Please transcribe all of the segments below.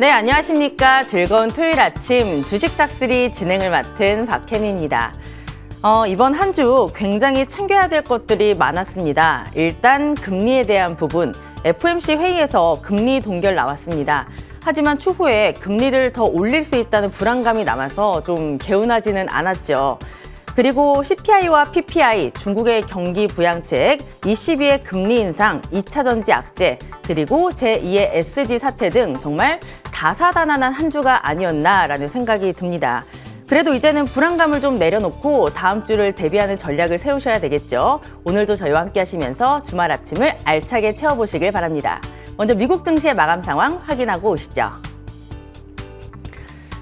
네, 안녕하십니까. 즐거운 토요일 아침 주식 싹쓸이 진행을 맡은 박혜미입니다. 어, 이번 한 주 굉장히 챙겨야 될 것들이 많았습니다. 일단 금리에 대한 부분, f m c 회의에서 금리 동결 나왔습니다. 하지만 추후에 금리를 더 올릴 수 있다는 불안감이 남아서 좀 개운하지는 않았죠. 그리고 CPI와 PPI, 중국의 경기 부양책, ECB의 금리 인상, 2차 전지 악재, 그리고 제2의 SD 사태 등 정말 다사다난한 한 주가 아니었나라는 생각이 듭니다. 그래도 이제는 불안감을 좀 내려놓고 다음 주를 대비하는 전략을 세우셔야 되겠죠. 오늘도 저희와 함께 하시면서 주말 아침을 알차게 채워보시길 바랍니다. 먼저 미국 증시의 마감 상황 확인하고 오시죠.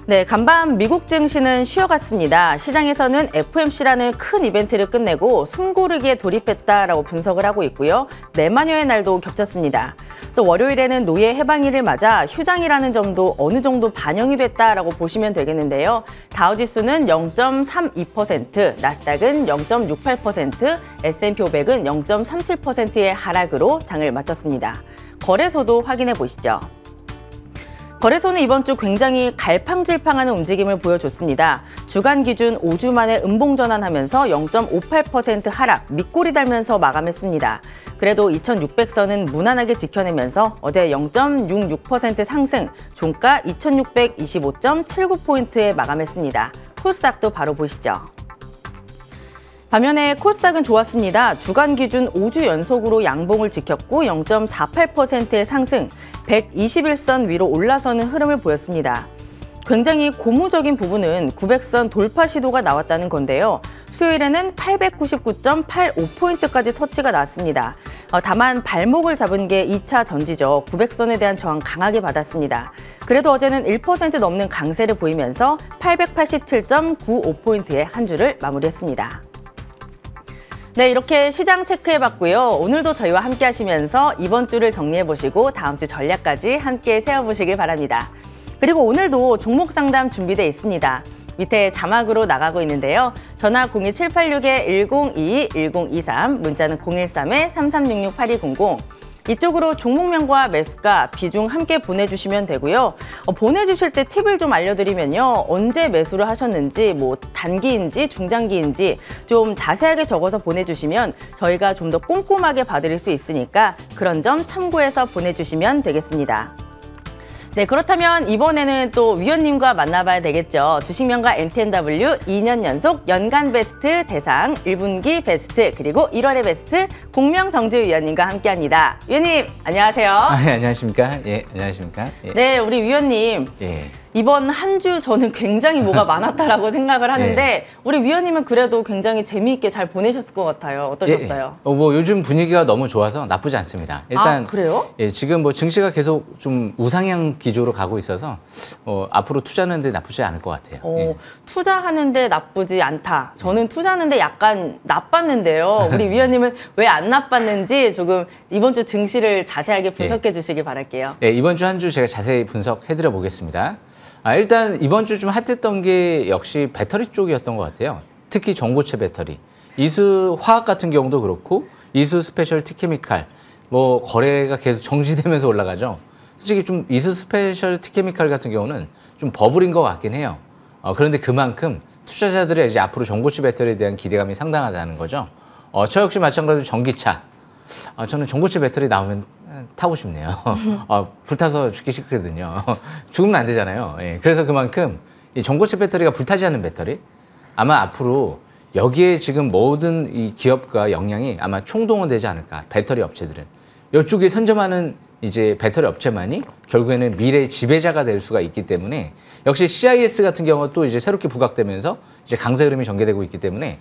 네, 간밤 미국 증시는 쉬어갔습니다. 시장에서는 FMC라는 큰 이벤트를 끝내고 숨고르기에 돌입했다라고 분석을 하고 있고요. 내마녀의 날도 겹쳤습니다. 또 월요일에는 노예 해방일을 맞아 휴장이라는 점도 어느 정도 반영이 됐다라고 보시면 되겠는데요. 다우지수는 0.32%, 나스닥은 0.68%, S&P 500은 0.37%의 하락으로 장을 마쳤습니다. 거래소도 확인해 보시죠. 거래소는 이번 주 굉장히 갈팡질팡하는 움직임을 보여줬습니다. 주간 기준 5주 만에 음봉 전환하면서 0.58% 하락, 밑꼬리 달면서 마감했습니다. 그래도 2600선은 무난하게 지켜내면서 어제 0.66% 상승, 종가 2625.79포인트에 마감했습니다. 코스닥도 바로 보시죠. 반면에 코스닥은 좋았습니다. 주간 기준 5주 연속으로 양봉을 지켰고 0.48%의 상승, 121선 위로 올라서는 흐름을 보였습니다. 굉장히 고무적인 부분은 900선 돌파 시도가 나왔다는 건데요. 수요일에는 899.85포인트까지 터치가 났습니다. 어, 다만 발목을 잡은 게 2차 전지죠. 900선에 대한 저항 강하게 받았습니다. 그래도 어제는 1% 넘는 강세를 보이면서 887.95포인트의 한 주를 마무리했습니다. 네, 이렇게 시장 체크해봤고요. 오늘도 저희와 함께 하시면서 이번 주를 정리해보시고 다음 주 전략까지 함께 세워보시길 바랍니다. 그리고 오늘도 종목 상담 준비되어 있습니다. 밑에 자막으로 나가고 있는데요. 전화 02786-1022-1023, 문자는 013-3366-8200, 이쪽으로 종목명과 매수가, 비중 함께 보내주시면 되고요. 어, 보내주실 때 팁을 좀 알려드리면요. 언제 매수를 하셨는지, 뭐 단기인지 중장기인지 좀 자세하게 적어서 보내주시면 저희가 좀 더 꼼꼼하게 봐드릴 수 있으니까 그런 점 참고해서 보내주시면 되겠습니다. 네, 그렇다면 이번에는 또 위원님과 만나봐야 되겠죠. 주식명가 MTNW 2년 연속 연간 베스트 대상, 1분기 베스트, 그리고 1월의 베스트 공명정주 위원님과 함께합니다. 위원님, 안녕하세요. 아, 예, 안녕하십니까? 예, 안녕하십니까? 예. 네, 우리 위원님. 예. 이번 한 주 저는 굉장히 뭐가 많았다라고 생각을 하는데 예. 우리 위원님은 그래도 굉장히 재미있게 잘 보내셨을 것 같아요. 어떠셨어요? 예. 예. 어, 뭐 요즘 분위기가 너무 좋아서 나쁘지 않습니다. 아, 일단 아, 그래요? 예, 지금 뭐 증시가 계속 좀 우상향 기조로 가고 있어서 어, 앞으로 투자하는데 나쁘지 않을 것 같아요. 어, 예. 투자하는데 나쁘지 않다. 저는 예. 투자하는데 약간 나빴는데요. 우리 위원님은 왜 안 나빴는지 조금 이번 주 증시를 자세하게 분석해 예. 주시기 바랄게요. 예, 이번 주 한주 주 제가 자세히 분석해 드려 보겠습니다. 아, 일단 이번 주 좀 핫했던 게 역시 배터리 쪽이었던 것 같아요. 특히 전고체 배터리. 이수 화학 같은 경우도 그렇고 이수 스페셜티 케미칼 뭐 거래가 계속 정지되면서 올라가죠. 솔직히 좀 이수 스페셜티 케미칼 같은 경우는 좀 버블인 것 같긴 해요. 어, 그런데 그만큼 투자자들의 이제 앞으로 전고체 배터리에 대한 기대감이 상당하다는 거죠. 어, 저 역시 마찬가지로 전기차. 어, 저는 전고체 배터리 나오면 타고 싶네요. 아, 불타서 죽기 싫거든요. 죽으면 안 되잖아요. 예, 그래서 그만큼 이 전고체 배터리가 불타지 않는 배터리 아마 앞으로 여기에 지금 모든 이 기업과 역량이 아마 총동원되지 않을까 배터리 업체들은 이쪽에 선점하는 이제 배터리 업체만이 결국에는 미래의 지배자가 될 수가 있기 때문에 역시 CIS 같은 경우 또 이제 새롭게 부각되면서 이제 강세 흐름이 전개되고 있기 때문에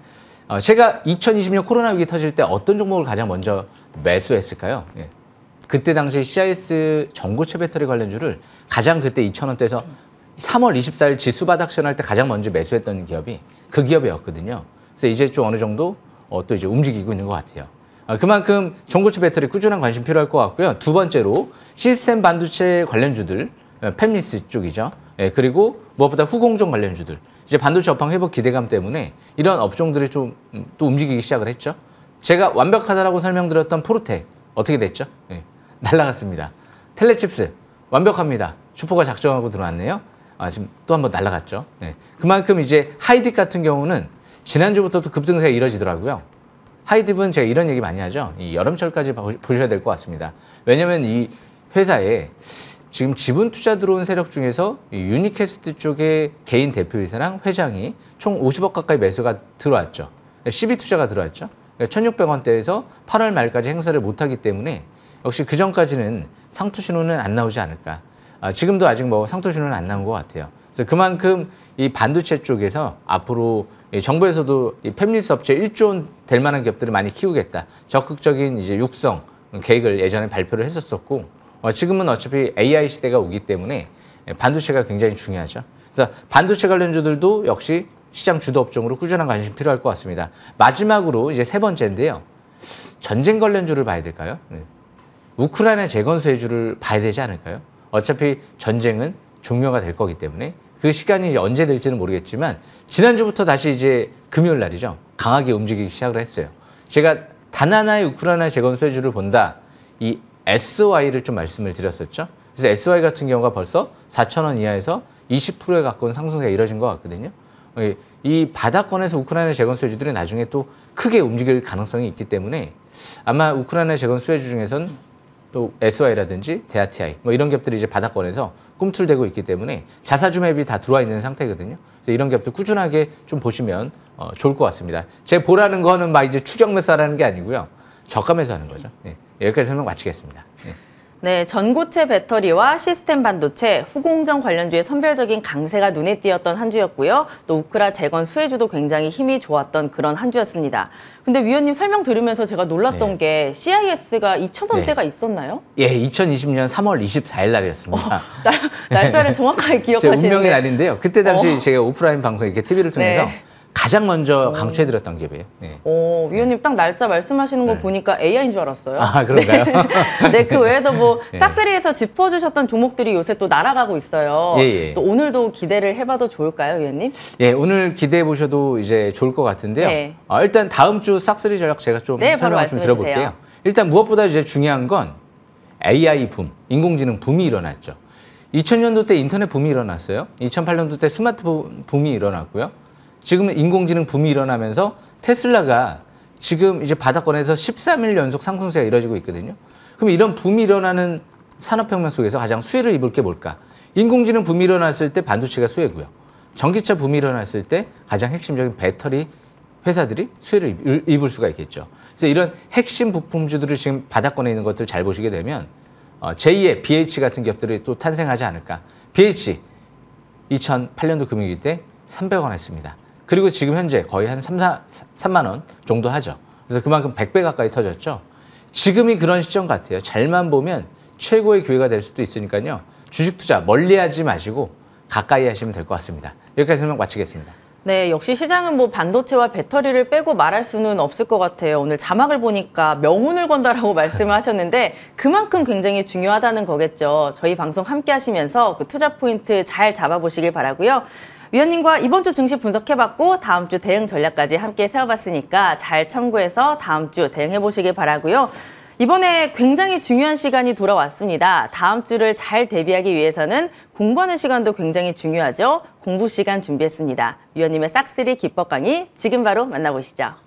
어, 제가 2020년 코로나 위기 터질 때 어떤 종목을 가장 먼저 매수했을까요? 예. 그때 당시 CIS 전고체 배터리 관련주를 가장 그때 2,000원대에서 3월 24일 지수 바닥션 할 때 가장 먼저 매수했던 기업이 그 기업이었거든요. 그래서 이제 좀 어느 정도 어, 또 이제 움직이고 있는 것 같아요. 아, 그만큼 전고체 배터리 꾸준한 관심 필요할 것 같고요. 두 번째로 시스템 반도체 관련주들, 어, 팹리스 쪽이죠. 예, 그리고 무엇보다 후공정 관련주들. 이제 반도체 업황 회복 기대감 때문에 이런 업종들이 좀또 음, 움직이기 시작을 했죠. 제가 완벽하다라고 설명드렸던 포르테 어떻게 됐죠? 예. 날라갔습니다. 텔레칩스 완벽합니다. 주포가 작정하고 들어왔네요. 아, 지금 또 한번 날라갔죠. 네. 그만큼 이제 하이딥 같은 경우는 지난주부터 또 급등세가 이뤄지더라고요. 하이딥은 제가 이런 얘기 많이 하죠. 이 여름철까지 보셔야 될 것 같습니다. 왜냐면 이 회사에 지금 지분 투자 들어온 세력 중에서 유니캐스트 쪽의 개인 대표이사랑 회장이 총 50억 가까이 매수가 들어왔죠. 12투자가 그러니까 들어왔죠. 1600원대에서 그러니까 8월 말까지 행사를 못하기 때문에 역시 그 전까지는 상투 신호는 안 나오지 않을까. 아, 지금도 아직 뭐 상투 신호는 안 나온 것 같아요. 그래서 그만큼 이 반도체 쪽에서 앞으로 정부에서도 이 팹리스 업체 1조 원 될 만한 기업들을 많이 키우겠다. 적극적인 이제 육성 계획을 예전에 발표를 했었었고 어, 지금은 어차피 AI 시대가 오기 때문에 반도체가 굉장히 중요하죠. 그래서 반도체 관련주들도 역시 시장 주도 업종으로 꾸준한 관심 이 필요할 것 같습니다. 마지막으로 이제 세 번째인데요. 전쟁 관련주를 봐야 될까요? 네. 우크라이나 재건수의 주를 봐야 되지 않을까요? 어차피 전쟁은 종료가 될 거기 때문에 그 시간이 이제 언제 될지는 모르겠지만 지난주부터 다시 이제 금요일 날이죠. 강하게 움직이기 시작을 했어요. 제가 단 하나의 우크라이나 재건수의 주를 본다. 이 SY를 좀 말씀을 드렸었죠. 그래서 SY 같은 경우가 벌써 4천원 이하에서 20%에 가까운 상승세가 이뤄진 것 같거든요. 예, 이 바다권에서 우크라이나 재건 수혜주들이 나중에 또 크게 움직일 가능성이 있기 때문에 아마 우크라이나 재건 수혜주 중에선 또 SY라든지 대아티아이뭐 이런 기업들이 이제 바닥권에서 꿈틀대고 있기 때문에 자사주 매입이다 들어와 있는 상태거든요. 그래서 이런 기업들 꾸준하게 좀 보시면 어, 좋을 것 같습니다. 제 보라는 거는 막 이제 추격 매사라는 게 아니고요. 저가 매사하는 거죠. 네. 여기까지 설명 마치겠습니다. 네. 네, 전고체 배터리와 시스템 반도체, 후공정 관련주의 선별적인 강세가 눈에 띄었던 한 주였고요. 또 우크라 재건 수혜주도 굉장히 힘이 좋았던 그런 한 주였습니다. 근데 위원님 설명 들으면서 제가 놀랐던 네. 게 CIS가 2,000원대가 네. 있었나요? 예, 2020년 3월 24일 날이었습니다. 어, 날, 날짜를 네. 정확하게 기억하시는데. 운명의 날인데요. 그때 당시 어. 제가 오프라인 방송 이렇게 TV를 통해서 네. 가장 먼저 어. 강추해드렸던 기업이에요. 네. 오, 어, 위원님 딱 날짜 말씀하시는 거 네. 보니까 AI인 줄 알았어요. 아, 그런가요? 네, 네 그 외에도 뭐 네. 싹쓸이에서 짚어주셨던 종목들이 요새 또 날아가고 있어요. 예, 예. 또 오늘도 기대를 해봐도 좋을까요, 위원님? 예, 오늘 기대해 보셔도 이제 좋을 것 같은데요. 네. 아, 일단 다음 주 싹쓸이 전략 제가 좀 네, 설명을 좀 들어볼게요. 주세요. 일단 무엇보다 이제 중요한 건 AI 붐, 인공지능 붐이 일어났죠. 2000년도 때 인터넷 붐이 일어났어요. 2008년도 때 스마트폰 붐이 일어났고요. 지금은 인공지능 붐이 일어나면서 테슬라가 지금 이제 바닥권에서 13일 연속 상승세가 이뤄지고 있거든요. 그럼 이런 붐이 일어나는 산업혁명 속에서 가장 수혜를 입을 게 뭘까? 인공지능 붐이 일어났을 때 반도체가 수혜고요. 전기차 붐이 일어났을 때 가장 핵심적인 배터리 회사들이 수혜를 입을 수가 있겠죠. 그래서 이런 핵심 부품주들을 지금 바닥권에 있는 것들을 잘 보시게 되면 어, 제2의 BH 같은 기업들이 또 탄생하지 않을까. BH 2008년도 금융위기 때 300원 했습니다. 그리고 지금 현재 거의 한 3, 4, 3만 원 정도 하죠. 그래서 그만큼 100배 가까이 터졌죠. 지금이 그런 시점 같아요. 잘만 보면 최고의 기회가 될 수도 있으니까요. 주식 투자 멀리하지 마시고 가까이 하시면 될 것 같습니다. 여기까지 설명 마치겠습니다. 네, 역시 시장은 뭐 반도체와 배터리를 빼고 말할 수는 없을 것 같아요. 오늘 자막을 보니까 명운을 건다라고 말씀을 하셨는데 그만큼 굉장히 중요하다는 거겠죠. 저희 방송 함께 하시면서 그 투자 포인트 잘 잡아보시길 바라고요. 위원님과 이번 주 증시 분석해봤고 다음 주 대응 전략까지 함께 세워봤으니까 잘 참고해서 다음 주 대응해보시길 바라고요. 이번에 굉장히 중요한 시간이 돌아왔습니다. 다음 주를 잘 대비하기 위해서는 공부하는 시간도 굉장히 중요하죠. 공부 시간 준비했습니다. 위원님의 싹쓸이 기법 강의 지금 바로 만나보시죠.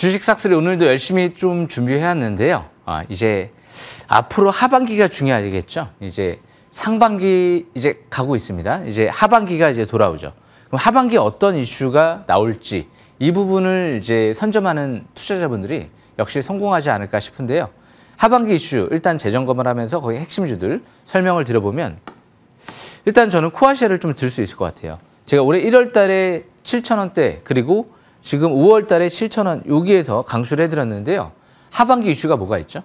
주식 삭스리 오늘도 열심히 좀 준비해왔는데요. 아, 이제 앞으로 하반기가 중요하겠죠. 이제 상반기 이제 가고 있습니다. 이제 하반기가 이제 돌아오죠. 그럼 하반기 어떤 이슈가 나올지 이 부분을 이제 선점하는 투자자분들이 역시 성공하지 않을까 싶은데요. 하반기 이슈 일단 재점검을 하면서 거기 핵심주들 설명을 들어보면 일단 저는 코아시아를 좀 들 수 있을 것 같아요. 제가 올해 1월 달에 7천 원대 그리고 지금 5월 달에 7천원 여기에서 강수를 해드렸는데요. 하반기 이슈가 뭐가 있죠?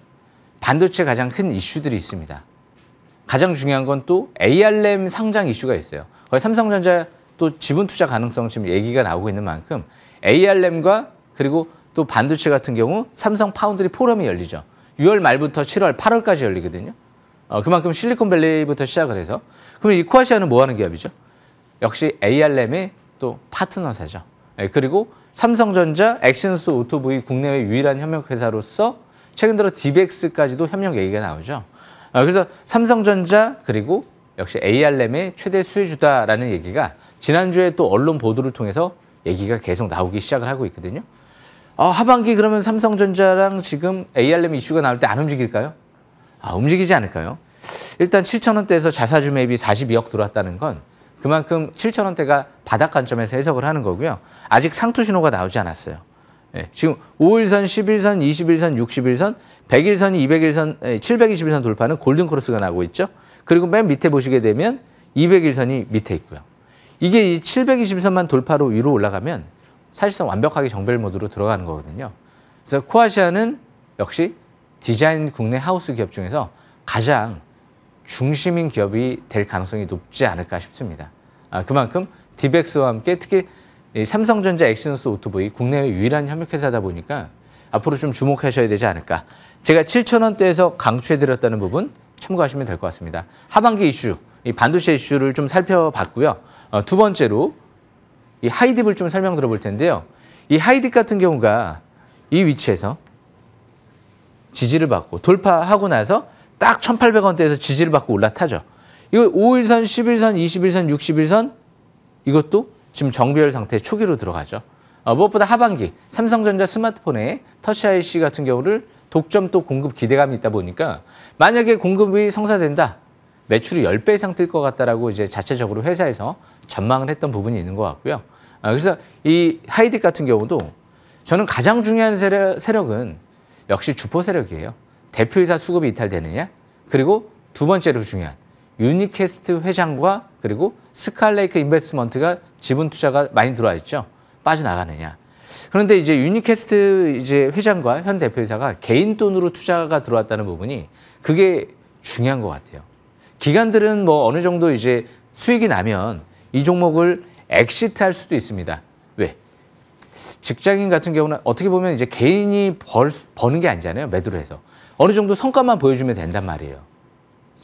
반도체 가장 큰 이슈들이 있습니다. 가장 중요한 건 또 ARM 상장 이슈가 있어요. 거의 삼성전자 또 지분 투자 가능성 지금 얘기가 나오고 있는 만큼 ARM과 그리고 또 반도체 같은 경우 삼성 파운드리 포럼이 열리죠. 6월 말부터 7월, 8월까지 열리거든요. 어, 그만큼 실리콘밸리부터 시작을 해서 그럼 이 코아시아는 뭐 하는 기업이죠? 역시 ARM의 또 파트너사죠. 예, 그리고 삼성전자, 엑신스 오토브이 국내외 유일한 협력회사로서 최근 들어 DBX까지도 협력 얘기가 나오죠. 아, 그래서 삼성전자 그리고 역시 ARM의 최대 수혜주다라는 얘기가 지난주에 또 언론 보도를 통해서 얘기가 계속 나오기 시작을 하고 있거든요. 어, 하반기 그러면 삼성전자랑 지금 ARM 이슈가 나올 때 안 움직일까요? 아, 움직이지 않을까요? 일단 7천원대에서 자사주 매입이 42억 들어왔다는 건 그만큼 7천 원대가 바닥 관점에서 해석을 하는 거고요. 아직 상투 신호가 나오지 않았어요. 예, 지금 5일선, 11선, 21선, 61선, 101선, 201선, 721선 돌파는 골든크로스가 나고 있죠. 그리고 맨 밑에 보시게 되면 201선이 밑에 있고요. 이게 이 720선만 돌파로 위로 올라가면 사실상 완벽하게 정벨 모드로 들어가는 거거든요. 그래서 코아시아는 역시 디자인 국내 하우스 기업 중에서 가장 중심인 기업이 될 가능성이 높지 않을까 싶습니다. 아, 그만큼 디벡스와 함께 특히 삼성전자 엑시노스 오토보이 국내 유일한 협력회사다 보니까 앞으로 좀 주목하셔야 되지 않을까. 제가 7천원대에서 강추해드렸다는 부분 참고하시면 될 것 같습니다. 하반기 이슈, 이 반도체 이슈를 좀 살펴봤고요. 어, 두 번째로 이 하이딥을 좀 설명 들어볼 텐데요. 이 하이딥 같은 경우가 이 위치에서 지지를 받고 돌파하고 나서 딱 1,800원대에서 지지를 받고 올라타죠. 이거 5일선, 11선, 21선, 61선 이것도 지금 정비열 상태 초기로 들어가죠. 어, 무엇보다 하반기 삼성전자 스마트폰의 터치 IC 같은 경우를 독점 또 공급 기대감이 있다 보니까 만약에 공급이 성사된다. 매출이 10배 이상 뜰 것 같다라고 이제 자체적으로 회사에서 전망을 했던 부분이 있는 것 같고요. 어, 그래서 이 하이딕 같은 경우도 저는 가장 중요한 세력, 은 역시 주포 세력이에요. 대표이사 수급이 이탈되느냐? 그리고 두 번째로 중요한 유니캐스트 회장과 그리고 스칼레이크 인베스먼트가 트 지분 투자가 많이 들어와 있죠. 빠져나가느냐. 그런데 이제 유니캐스트 이제 회장과 현 대표이사가 개인 돈으로 투자가 들어왔다는 부분이 그게 중요한 것 같아요. 기관들은 뭐 어느 정도 이제 수익이 나면 이 종목을 엑시트할 수도 있습니다. 왜? 직장인 같은 경우는 어떻게 보면 이제 개인이 벌, 버는 게 아니잖아요. 매도를 해서. 어느 정도 성과만 보여주면 된단 말이에요.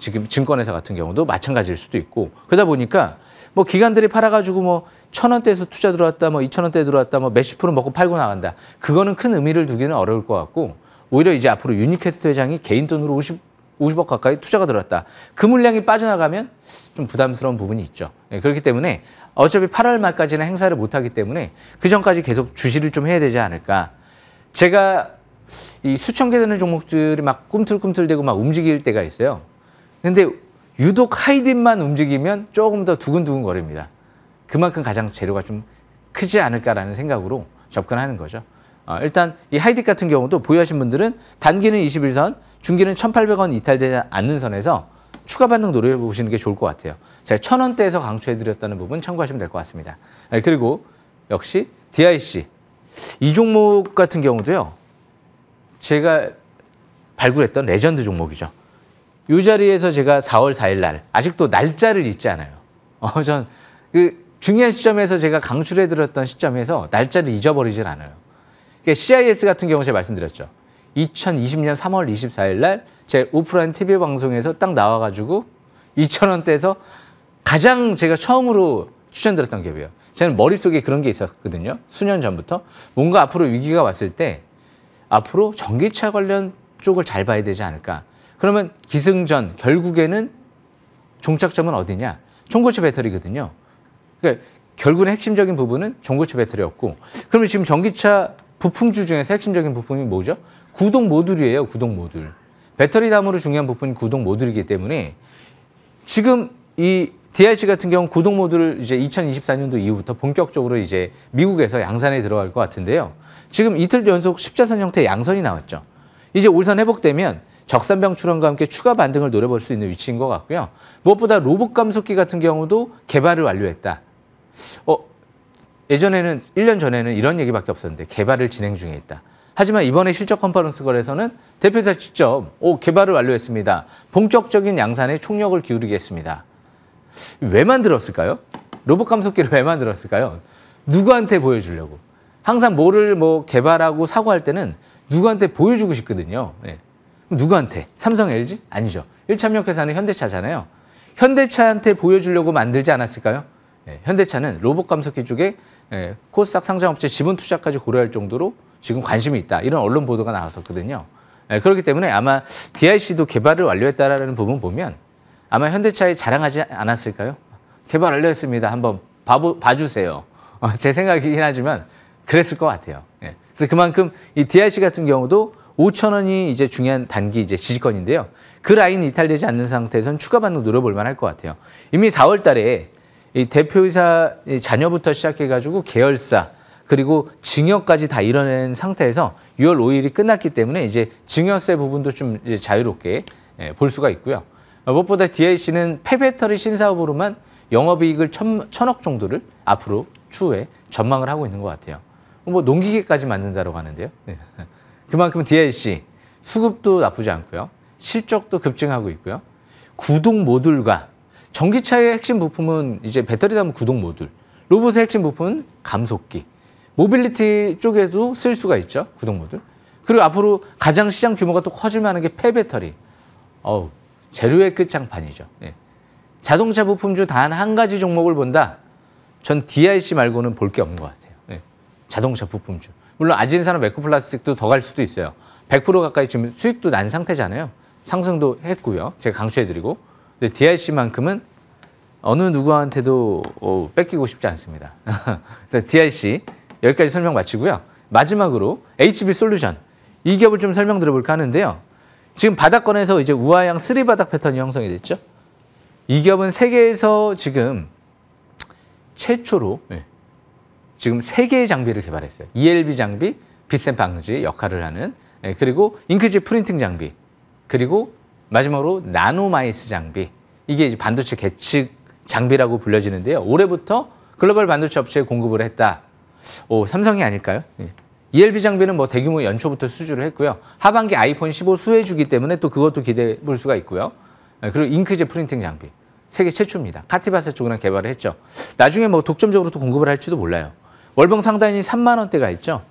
지금 증권회사 같은 경우도 마찬가지일 수도 있고 그러다 보니까 뭐 기관들이 팔아가지고 뭐 천 원대에서 투자 들어왔다 뭐 이천 원대 들어왔다 뭐 몇십 프로 먹고 팔고 나간다 그거는 큰 의미를 두기는 어려울 것 같고 오히려 이제 앞으로 유니캐스트 회장이 개인 돈으로 오십 50억 가까이 투자가 들어왔다. 그 물량이 빠져나가면 좀 부담스러운 부분이 있죠. 네, 그렇기 때문에 어차피 8월 말까지는 행사를 못하기 때문에 그 전까지 계속 주시를 좀 해야 되지 않을까. 제가 이 수천 개 되는 종목들이 막 꿈틀꿈틀대고 막 움직일 때가 있어요. 근데 유독 하이딘만 움직이면 조금 더 두근두근 거립니다. 그만큼 가장 재료가 좀 크지 않을까라는 생각으로 접근하는 거죠. 어, 일단 이하이딘 같은 경우도 보유하신 분들은 단기는 21선, 중기는 1,800원 이탈되지 않는 선에서 추가 반등 노려 보시는 게 좋을 것 같아요. 제가 1,000원대에서 강추해 드렸다는 부분 참고하시면 될 것 같습니다. 네, 그리고 역시 DIC 이 종목 같은 경우도요. 제가 발굴했던 레전드 종목이죠. 이 자리에서 제가 4월 4일 날 아직도 날짜를 잊지 않아요. 어, 전그 중요한 시점에서 제가 강출해 들었던 시점에서 날짜를 잊어버리질 않아요. 그 그러니까 CIS 같은 경우 제가 말씀드렸죠. 2020년 3월 24일 날제 오프라인 TV 방송에서 딱 나와가지고 2 0원대에서 가장 제가 처음으로 추천드렸던 기업이에요. 저는 머릿속에 그런 게 있었거든요. 수년 전부터. 뭔가 앞으로 위기가 왔을 때 앞으로 전기차 관련 쪽을 잘 봐야 되지 않을까. 그러면 기승전 결국에는 종착점은 어디냐? 총고체 배터리거든요. 그러니까 결국은 핵심적인 부분은 종고체 배터리였고 그러면 지금 전기차 부품주 중에서 핵심적인 부품이 뭐죠? 구동 모듈이에요. 구동 모듈. 배터리 다음으로 중요한 부분이 구동 모듈이기 때문에 지금 이 DIC 같은 경우 는 구동 모듈을 이제 2024년도 이후부터 본격적으로 이제 미국에서 양산에 들어갈 것 같은데요. 지금 이틀 연속 십자선 형태의 양선이 나왔죠. 이제 올선 회복되면 적산병 출원과 함께 추가 반등을 노려볼 수 있는 위치인 것 같고요. 무엇보다 로봇 감속기 같은 경우도 개발을 완료했다. 어, 예전에는 1년 전에는 이런 얘기밖에 없었는데 개발을 진행 중에 있다. 하지만 이번에 실적 컨퍼런스 거래에서는 대표자 직접 오, 개발을 완료했습니다. 본격적인 양산에 총력을 기울이겠습니다. 왜 만들었을까요? 로봇 감속기를 왜 만들었을까요? 누구한테 보여주려고? 항상 뭐를 뭐 개발하고 사고할 때는 누구한테 보여주고 싶거든요. 네. 누구한테? 삼성, LG? 아니죠. 1참력 회사는 현대차잖아요. 현대차한테 보여주려고 만들지 않았을까요? 예, 현대차는 로봇 감속기 쪽에 예, 코스닥 상장업체 지분 투자까지 고려할 정도로 지금 관심이 있다. 이런 언론 보도가 나왔었거든요. 예, 그렇기 때문에 아마 DIC도 개발을 완료했다라는 부분 보면 아마 현대차에 자랑하지 않았을까요? 개발 완료했습니다. 한번 봐보, 봐주세요. 어, 제 생각이긴 하지만 그랬을 것 같아요. 예. 그래서 그만큼 이 DIC 같은 경우도 5천 원이 이제 중요한 단기 이제 지지권인데요. 그 라인이 탈되지 않는 상태에선 추가 반등 노려볼 만할 것 같아요. 이미 4월 달에 이 대표이사 자녀부터 시작해가지고 계열사 그리고 증여까지 다 이뤄낸 상태에서 6월 5일이 끝났기 때문에 이제 증여세 부분도 좀 이제 자유롭게 예, 볼 수가 있고요. 어, 무엇보다 DIC는 폐배터리 신사업으로만 영업이익을 천, 천억 정도를 앞으로 추후에 전망을 하고 있는 것 같아요. 뭐 농기계까지 만든다고 하는데요. 네. 그만큼 DLC 수급도 나쁘지 않고요. 실적도 급증하고 있고요. 구동 모듈과 전기차의 핵심 부품은 이제 배터리 담은 구동 모듈, 로봇의 핵심 부품은 감속기, 모빌리티 쪽에도 쓸 수가 있죠. 구동 모듈. 그리고 앞으로 가장 시장 규모가 또 커질 만한 게 폐배터리. 어우, 재료의 끝장판이죠. 예. 자동차 부품주 단 한 가지 종목을 본다? 전 DIC 말고는 볼 게 없는 것 같아요. 예. 자동차 부품주. 물론 아진산업 메코플라스틱도 더 갈 수도 있어요. 100% 가까이 지금 수익도 난 상태잖아요. 상승도 했고요. 제가 강추해드리고. 근데 DRC만큼은 어느 누구한테도 어, 뺏기고 싶지 않습니다. 그래서 DRC 여기까지 설명 마치고요. 마지막으로 HB 솔루션 이 기업을 좀 설명 들어볼까 하는데요. 지금 바닥권에서 이제 우하향 3 바닥 패턴이 형성이 됐죠. 이 기업은 세계에서 지금 최초로 네. 지금 세 개의 장비를 개발했어요. ELB 장비, 빛샘 방지 역할을 하는 예, 그리고 잉크젯 프린팅 장비 그리고 마지막으로 나노마이스 장비 이게 이제 반도체 계측 장비라고 불려지는데요. 올해부터 글로벌 반도체 업체에 공급을 했다. 오, 삼성이 아닐까요? 네. 예. ELB 장비는 뭐 대규모 연초부터 수주를 했고요. 하반기 아이폰 15 수혜 주기 때문에 또 그것도 기대해 볼 수가 있고요. 예, 그리고 잉크젯 프린팅 장비 세계 최초입니다. 카티바스 쪽이랑 개발을 했죠. 나중에 뭐 독점적으로 또 공급을 할지도 몰라요. 월봉 상단이 3만 원대가 있죠.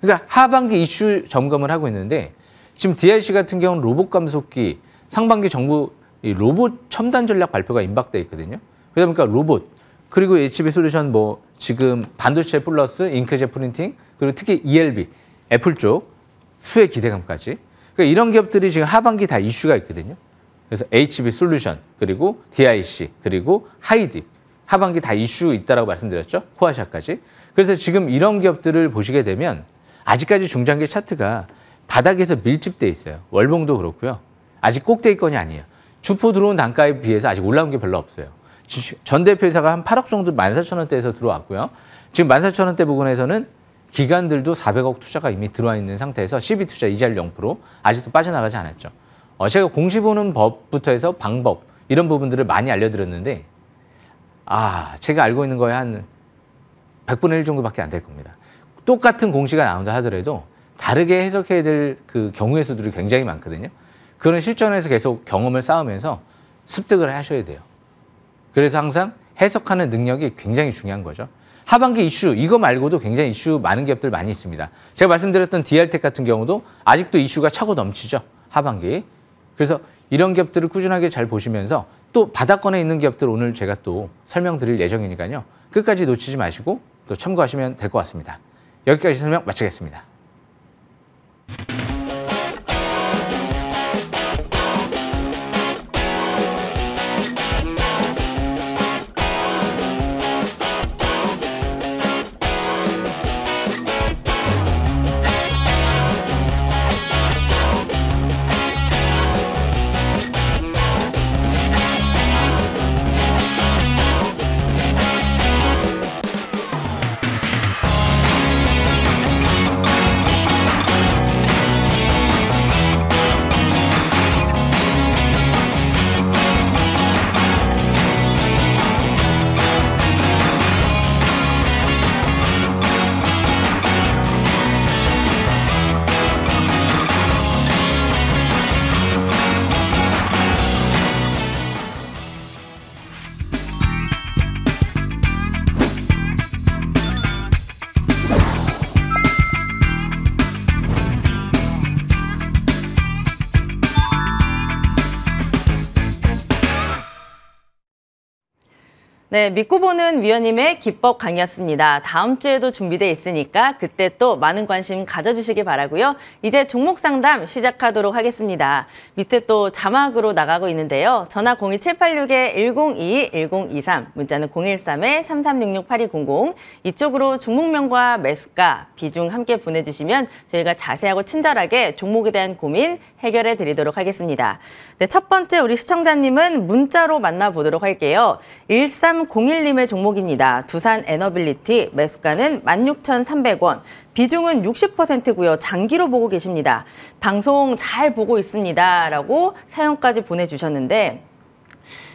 그러니까 하반기 이슈 점검을 하고 있는데 지금 DRC 같은 경우는 로봇 감속기 상반기 정부 로봇 첨단 전략 발표가 임박돼 있거든요. 그러다 보니까 로봇 그리고 HB 솔루션 뭐 지금 반도체 플러스 잉크젯 프린팅 그리고 특히 ELB 애플 쪽수의 기대감까지 그러니까 이런 기업들이 지금 하반기 다 이슈가 있거든요. 그래서 HB 솔루션 그리고 DIC 그리고 하이디 하반기 다 이슈 있다라고 말씀드렸죠. 코아샤까지. 그래서 지금 이런 기업들을 보시게 되면 아직까지 중장기 차트가 바닥에서 밀집돼 있어요. 월봉도 그렇고요. 아직 꼭대기권이 아니에요. 주포 들어온 단가에 비해서 아직 올라온 게 별로 없어요. 전 대표 회사가 한 8억 정도 14,000원대에서 들어왔고요. 지금 14,000원대 부근에서는 기관들도 400억 투자가 이미 들어와 있는 상태에서 CB 투자 이자율 0% 아직도 빠져나가지 않았죠. 어, 제가 공시 보는 법부터 해서 방법 이런 부분들을 많이 알려드렸는데 아 제가 알고 있는 거에 한1 0 0분의1 정도밖에 안 될 겁니다. 똑같은 공시가 나온다 하더라도 다르게 해석해야 될 그 경우의 수들이 굉장히 많거든요. 그런 실전에서 계속 경험을 쌓으면서 습득을 하셔야 돼요. 그래서 항상 해석하는 능력이 굉장히 중요한 거죠. 하반기 이슈 이거 말고도 굉장히 이슈 많은 기업들 많이 있습니다. 제가 말씀드렸던 디알텍 같은 경우도 아직도 이슈가 차고 넘치죠. 하반기. 그래서 이런 기업들을 꾸준하게 잘 보시면서 또 바닥권에 있는 기업들 오늘 제가 또 설명드릴 예정이니까요. 끝까지 놓치지 마시고 또 참고하시면 될 것 같습니다. 여기까지 설명 마치겠습니다. 네, 믿고 보는 위원님의 기법 강의였습니다. 다음 주에도 준비돼 있으니까 그때 또 많은 관심 가져주시기 바라고요. 이제 종목 상담 시작하도록 하겠습니다. 밑에 또 자막으로 나가고 있는데요. 전화 02786-1022-1023, 문자는 013-3366-8200 이쪽으로 종목명과 매수가, 비중 함께 보내주시면 저희가 자세하고 친절하게 종목에 대한 고민 해결해 드리도록 하겠습니다. 네, 첫 번째 우리 시청자님은 문자로 만나보도록 할게요. 3301님의 종목입니다. 두산 에너빌리티 매수가는 16,300원, 비중은 60%고요. 장기로 보고 계십니다. 방송 잘 보고 있습니다. 라고 사연까지 보내주셨는데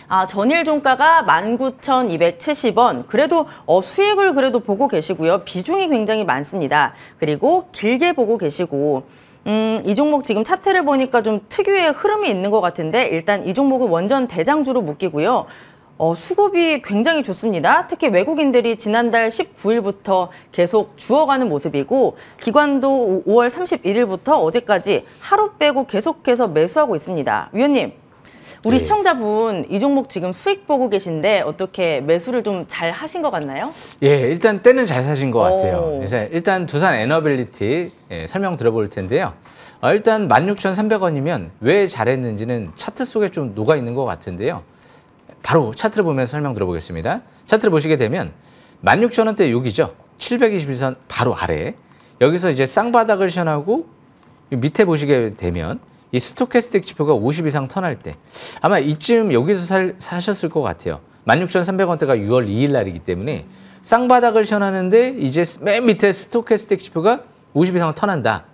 아, 전일 종가가 19,270원. 그래도 어, 수익을 그래도 보고 계시고요. 비중이 굉장히 많습니다. 그리고 길게 보고 계시고 음, 이 종목 지금 차트를 보니까 좀 특유의 흐름이 있는 것 같은데 일단 이 종목은 원전 대장주로 묶이고요. 어, 수급이 굉장히 좋습니다. 특히 외국인들이 지난달 19일부터 계속 주어가는 모습이고 기관도 5월 31일부터 어제까지 하루 빼고 계속해서 매수하고 있습니다. 위원님, 우리 네. 시청자분 이 종목 지금 수익 보고 계신데 어떻게 매수를 좀 잘 하신 것 같나요? 예, 일단 때는 잘 사신 것 같아요. 이제 일단 두산 에너빌리티 예, 설명 들어볼 텐데요. 어, 일단 16,300원이면 왜 잘했는지는 차트 속에 좀 녹아 있는 것 같은데요. 바로 차트를 보면서 설명 들어보겠습니다. 차트를 보시게 되면 16,000원대 여기죠. 721선 바로 아래 여기서 이제 쌍바닥을 시연하고 밑에 보시게 되면 이 스토캐스틱 지표가 50 이상 턴할 때 아마 이쯤 여기서 살, 사셨을 것 같아요. 16,300원대가 6월 2일 날이기 때문에 쌍바닥을 시연하는데 이제 맨 밑에 스토캐스틱 지표가 50 이상 턴한다.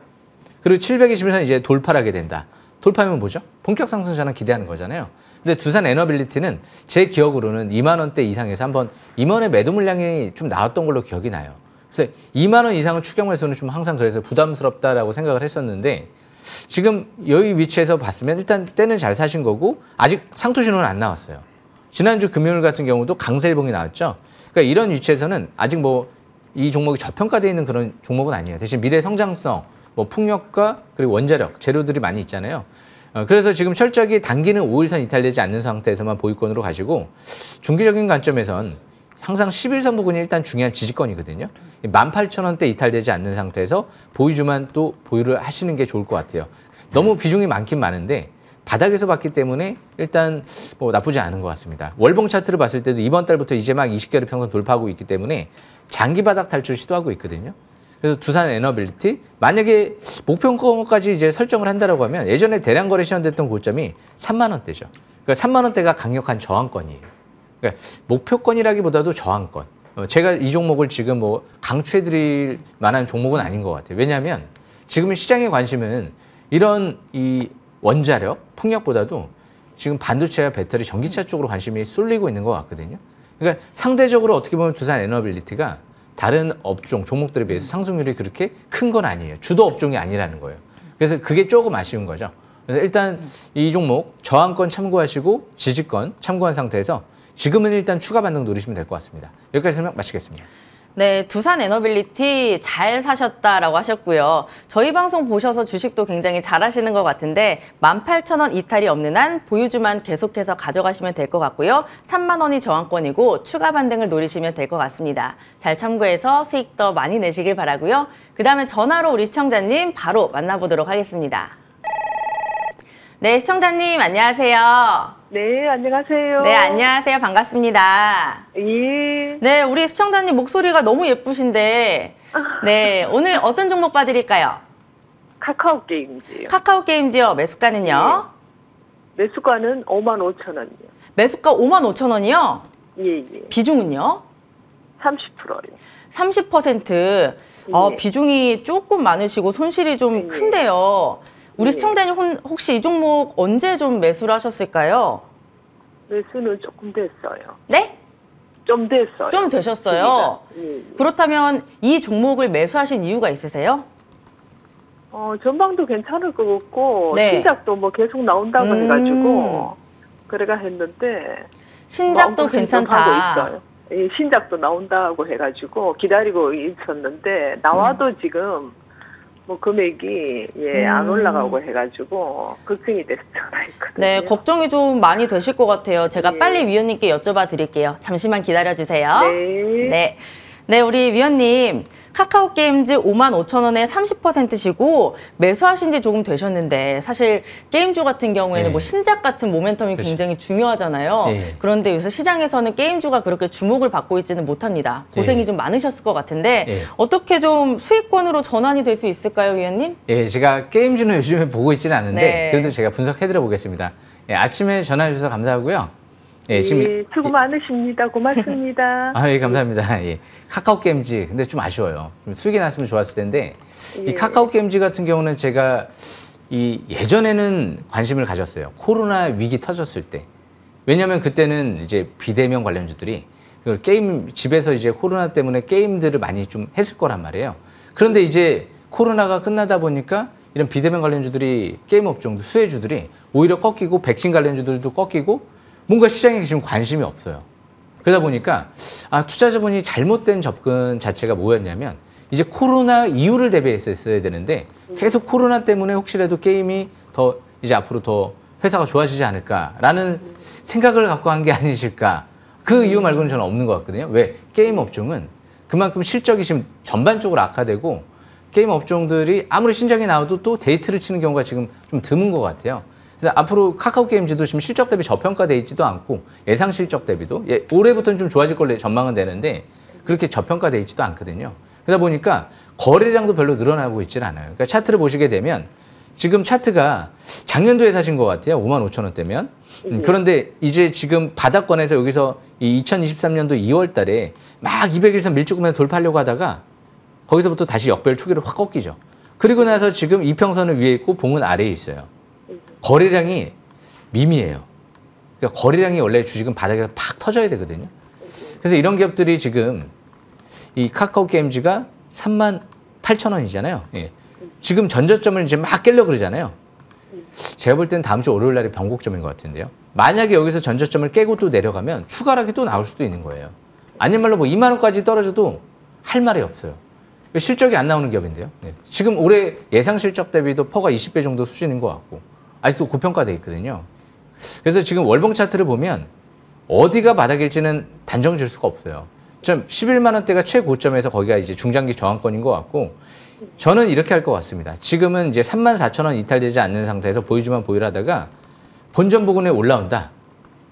그리고 721선 이제 돌파하게 된다. 돌파하면 뭐죠? 본격 상승전환 기대하는 거잖아요. 근데 두산 에너빌리티는 제 기억으로는 2만 원대 이상에서 한번 임원의 매도 물량이 좀 나왔던 걸로 기억이 나요. 그래서 2만 원 이상은 추경에서는 좀 항상 그래서 부담스럽다라고 생각을 했었는데 지금 여기 위치에서 봤으면 일단 때는 잘 사신 거고 아직 상투 신호는 안 나왔어요. 지난주 금요일 같은 경우도 강세 일봉이 나왔죠. 그러니까 이런 위치에서는 아직 뭐 이 종목이 저평가되어 있는 그런 종목은 아니에요. 대신 미래 성장성, 뭐 풍력과 그리고 원자력, 재료들이 많이 있잖아요. 어, 그래서 지금 철저하게 단기는 5일선 이탈되지 않는 상태에서만 보유권으로 가시고 중기적인 관점에선 항상 11선 부근이 일단 중요한 지지권이거든요. 18,000원대 이탈되지 않는 상태에서 보유주만 또 보유를 하시는 게 좋을 것 같아요. 너무 비중이 많긴 많은데 바닥에서 봤기 때문에 일단 뭐 나쁘지 않은 것 같습니다. 월봉 차트를 봤을 때도 이번 달부터 이제 막2 0개를 평선 돌파하고 있기 때문에 장기 바닥 탈출 시도하고 있거든요. 그래서 두산 에너빌리티 만약에 목표가까지 이제 설정을 한다라고 하면 예전에 대량 거래 시연됐던 고점이 3만 원대죠. 그러니까 3만 원대가 강력한 저항권이에요. 그러니까 목표권이라기보다도 저항권. 어, 제가 이 종목을 지금 뭐 강추해드릴 만한 종목은 아닌 것 같아요. 왜냐하면 지금 시장의 관심은 이런 이 원자력, 풍력보다도 지금 반도체와 배터리, 전기차 쪽으로 관심이 쏠리고 있는 것 같거든요. 그러니까 상대적으로 어떻게 보면 두산 에너빌리티가 다른 업종 종목들에 비해서 상승률이 그렇게 큰 건 아니에요. 주도 업종이 아니라는 거예요. 그래서 그게 조금 아쉬운 거죠. 그래서 일단 이 종목 저항권 참고하시고 지지권 참고한 상태에서 지금은 일단 추가 반등 노리시면 될 것 같습니다. 여기까지 설명 마치겠습니다. 네, 두산 에너빌리티 잘 사셨다라고 하셨고요. 저희 방송 보셔서 주식도 굉장히 잘하시는 것 같은데 18,000원 이탈이 없는 한 보유주만 계속해서 가져가시면 될 것 같고요. 3만 원이 저항권이고 추가 반등을 노리시면 될 것 같습니다. 잘 참고해서 수익 더 많이 내시길 바라고요. 그 다음에 전화로 우리 시청자님 바로 만나보도록 하겠습니다. 네, 시청자님 안녕하세요. 네, 안녕하세요. 네, 안녕하세요. 반갑습니다. 예. 네, 우리 시청자님 목소리가 너무 예쁘신데, 네, 오늘 어떤 종목 봐드릴까요? 카카오 게임즈요. 카카오 게임즈요. 매수가는요? 예. 매수가는 5만 5천 원이요. 매수가 5만 5천 원이요? 예, 예. 비중은요? 30%요. 30%. 어, 예. 어, 비중이 조금 많으시고 손실이 좀 예. 큰데요. 우리 네. 시청자님 혹시 이 종목 언제 좀 매수를 하셨을까요? 매수는 조금 됐어요. 네? 좀 됐어요. 좀 되셨어요. 예, 예. 그렇다면 이 종목을 매수하신 이유가 있으세요? 어, 전망도 괜찮을 것 같고 네. 신작도 뭐 계속 나온다고 음. 해가지고 그래가 했는데 신작도 마 괜찮다. 고 있어요. 예, 신작도 나온다고 해가지고 기다리고 있었는데 나와도 음. 지금 뭐 금액이 예안 음. 올라가고 해가지고 걱정이 됐을 때요네 걱정이 좀 많이 되실 것 같아요. 제가 네. 빨리 위원님께 여쭤봐 드릴게요. 잠시만 기다려 주세요. 네. 네. 네 우리 위원님 카카오 게임즈 5만 5천 원에 30%시고 매수하신 지 조금 되셨는데 사실 게임주 같은 경우에는 네. 뭐 신작 같은 모멘텀이 그렇 굉장히 중요하잖아요. 네. 그런데 요새 시장에서는 게임주가 그렇게 주목을 받고 있지는 못합니다. 고생이 네. 좀 많으셨을 것 같은데 네. 어떻게 좀 수익권으로 전환이 될 수 있을까요, 위원님? 예, 제가 게임주는 요즘에 보고 있지는 않은데 네. 그래도 제가 분석해드려 보겠습니다. 예, 아침에 전화해 주셔서 감사하고요. 예, 지금 예, 수고 예. 많으십니다. 고맙습니다. 아, 예, 감사합니다. 예. 카카오 게임즈. 근데 좀 아쉬워요. 좀 수익이 났으면 좋았을 텐데 이 예. 카카오 게임즈 같은 경우는 제가 이 예전에는 관심을 가졌어요. 코로나 위기 터졌을 때. 왜냐면 하 그때는 이제 비대면 관련주들이 그 게임 집에서 이제 코로나 때문에 게임들을 많이 좀 했을 거란 말이에요. 그런데 이제 코로나가 끝나다 보니까 이런 비대면 관련주들이 게임 업종도 수혜주들이 오히려 꺾이고 백신 관련주들도 꺾이고 뭔가 시장에 지금 관심이 없어요. 그러다 보니까 아, 투자자분이 잘못된 접근 자체가 뭐였냐면 이제 코로나 이후를 대비했었어야 되는데 계속 코로나 때문에 혹시라도 게임이 더 이제 앞으로 더 회사가 좋아지지 않을까라는 생각을 갖고 한 게 아니실까 그 이유 말고는 저는 없는 것 같거든요 왜 게임 업종은 그만큼 실적이 지금 전반적으로 악화되고 게임 업종들이 아무리 신작이 나와도 또 데이트를 치는 경우가 지금 좀 드문 것 같아요 앞으로 카카오 게임즈도 지금 실적 대비 저평가돼 있지도 않고 예상 실적 대비도 예, 올해부터는 좀 좋아질 걸로 전망은 되는데 그렇게 저평가돼 있지도 않거든요. 그러다 보니까 거래량도 별로 늘어나고 있질 않아요. 그러니까 차트를 보시게 되면 지금 차트가 작년도에 사신 것 같아요. 5만 5천 원대면. 음, 그런데 이제 지금 바닥권에서 여기서 이 2023년도 2월 달에 막 200일선 밀주구만 돌파하려고 하다가 거기서부터 다시 역별 초기로 확 꺾이죠. 그리고 나서 지금 이평선은 위에 있고 봉은 아래에 있어요. 거래량이 미미해요. 그러니까 거래량이 원래 주식은 바닥에서 팍 터져야 되거든요. 그래서 이런 기업들이 지금 이 카카오 게임즈가 3만 8천 원이잖아요. 예. 지금 전저점을 이제 막 깰려 그러잖아요. 제가 볼 때는 다음 주 월요일 날이 변곡점인 것 같은데요. 만약에 여기서 전저점을 깨고 또 내려가면 추가락이 또 나올 수도 있는 거예요. 아닌 말로 뭐 2만 원까지 떨어져도 할 말이 없어요. 실적이 안 나오는 기업인데요. 네. 지금 올해 예상 실적 대비도 퍼가 20배 정도 수준인 것 같고 아직도 고평가돼 있거든요. 그래서 지금 월봉 차트를 보면 어디가 바닥일지는 단정 지을 수가 없어요. 좀 11만 원대가 최고점에서 거기가 이제 중장기 저항권인 것 같고 저는 이렇게 할 것 같습니다. 지금은 이제 3만 4천 원 이탈되지 않는 상태에서 보이지만 보일하다가 본전 부근에 올라온다.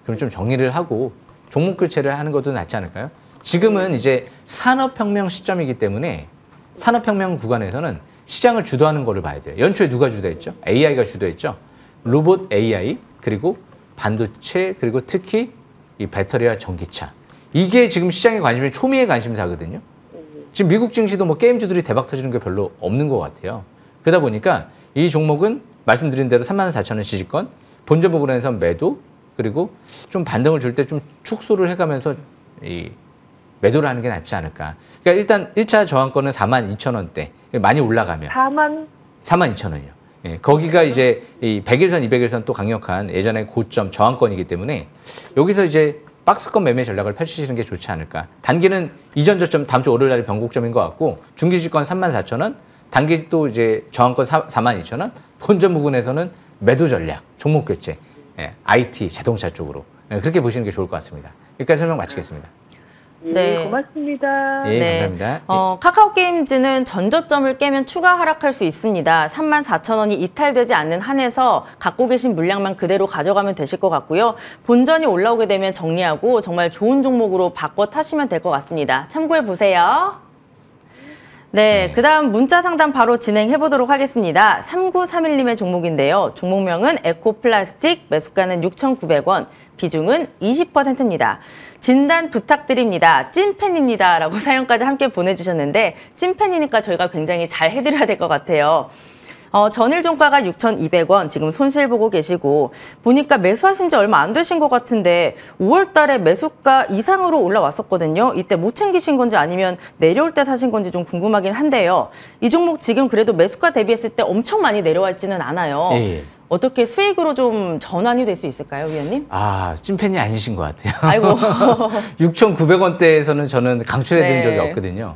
그럼 좀 정리를 하고 종목 교체를 하는 것도 낫지 않을까요? 지금은 이제 산업혁명 시점이기 때문에 산업혁명 구간에서는 시장을 주도하는 거를 봐야 돼요. 연초에 누가 주도했죠? AI가 주도했죠? 로봇 AI 그리고 반도체 그리고 특히 이 배터리와 전기차 이게 지금 시장의 관심이 초미의 관심사거든요. 지금 미국 증시도 뭐 게임주들이 대박 터지는 게 별로 없는 것 같아요. 그러다 보니까 이 종목은 말씀드린 대로 3만 4천 원 지지권, 본전 부분에서 매도 그리고 좀 반등을 줄 때 좀 축소를 해가면서 이 매도를 하는 게 낫지 않을까. 그러니까 일단 1차 저항권은 4만 2천 원대 많이 올라가면 4만 4만 2천 원이요. 예, 거기가 이제 이 100일선, 200일선 또 강력한 예전의 고점 저항권이기 때문에 여기서 이제 박스권 매매 전략을 펼치시는 게 좋지 않을까. 단기는 이전 저점 다음 주 월요일날이 변곡점인 것 같고 중기지권 3 4 0 0원 단기 또 이제 저항권 42,000원, 본점 부근에서는 매도 전략, 종목 교체, 예, IT, 자동차 쪽으로 예, 그렇게 보시는 게 좋을 것 같습니다. 여기까지 설명 마치겠습니다. 예, 네. 고맙습니다. 예, 네. 감사합니다. 어, 예. 카카오 게임즈는 전저점을 깨면 추가 하락할 수 있습니다. 3 4 0 0원이 이탈되지 않는 한에서 갖고 계신 물량만 그대로 가져가면 되실 것 같고요. 본전이 올라오게 되면 정리하고 정말 좋은 종목으로 바꿔 타시면 될 것 같습니다. 참고해 보세요. 네, 네. 그 다음 문자 상담 바로 진행해 보도록 하겠습니다. 3931님의 종목인데요. 종목명은 에코플라스틱, 매수가는 6,900원. 비중은 20%입니다. 진단 부탁드립니다. 찐팬입니다. 라고 사연까지 함께 보내주셨는데 찐팬이니까 저희가 굉장히 잘 해드려야 될 것 같아요. 어, 전일 종가가 6,200원 지금 손실 보고 계시고 보니까 매수하신 지 얼마 안 되신 것 같은데 5월 달에 매수가 이상으로 올라왔었거든요. 이때 못 챙기신 건지 아니면 내려올 때 사신 건지 좀 궁금하긴 한데요. 이 종목 지금 그래도 매수가 대비했을 때 엄청 많이 내려왔지는 않아요. 예. 예. 어떻게 수익으로 좀 전환이 될 수 있을까요, 위원님? 아, 찐팬이 아니신 것 같아요. 아이고. 6,900원대에서는 저는 강출해드린 네. 적이 없거든요.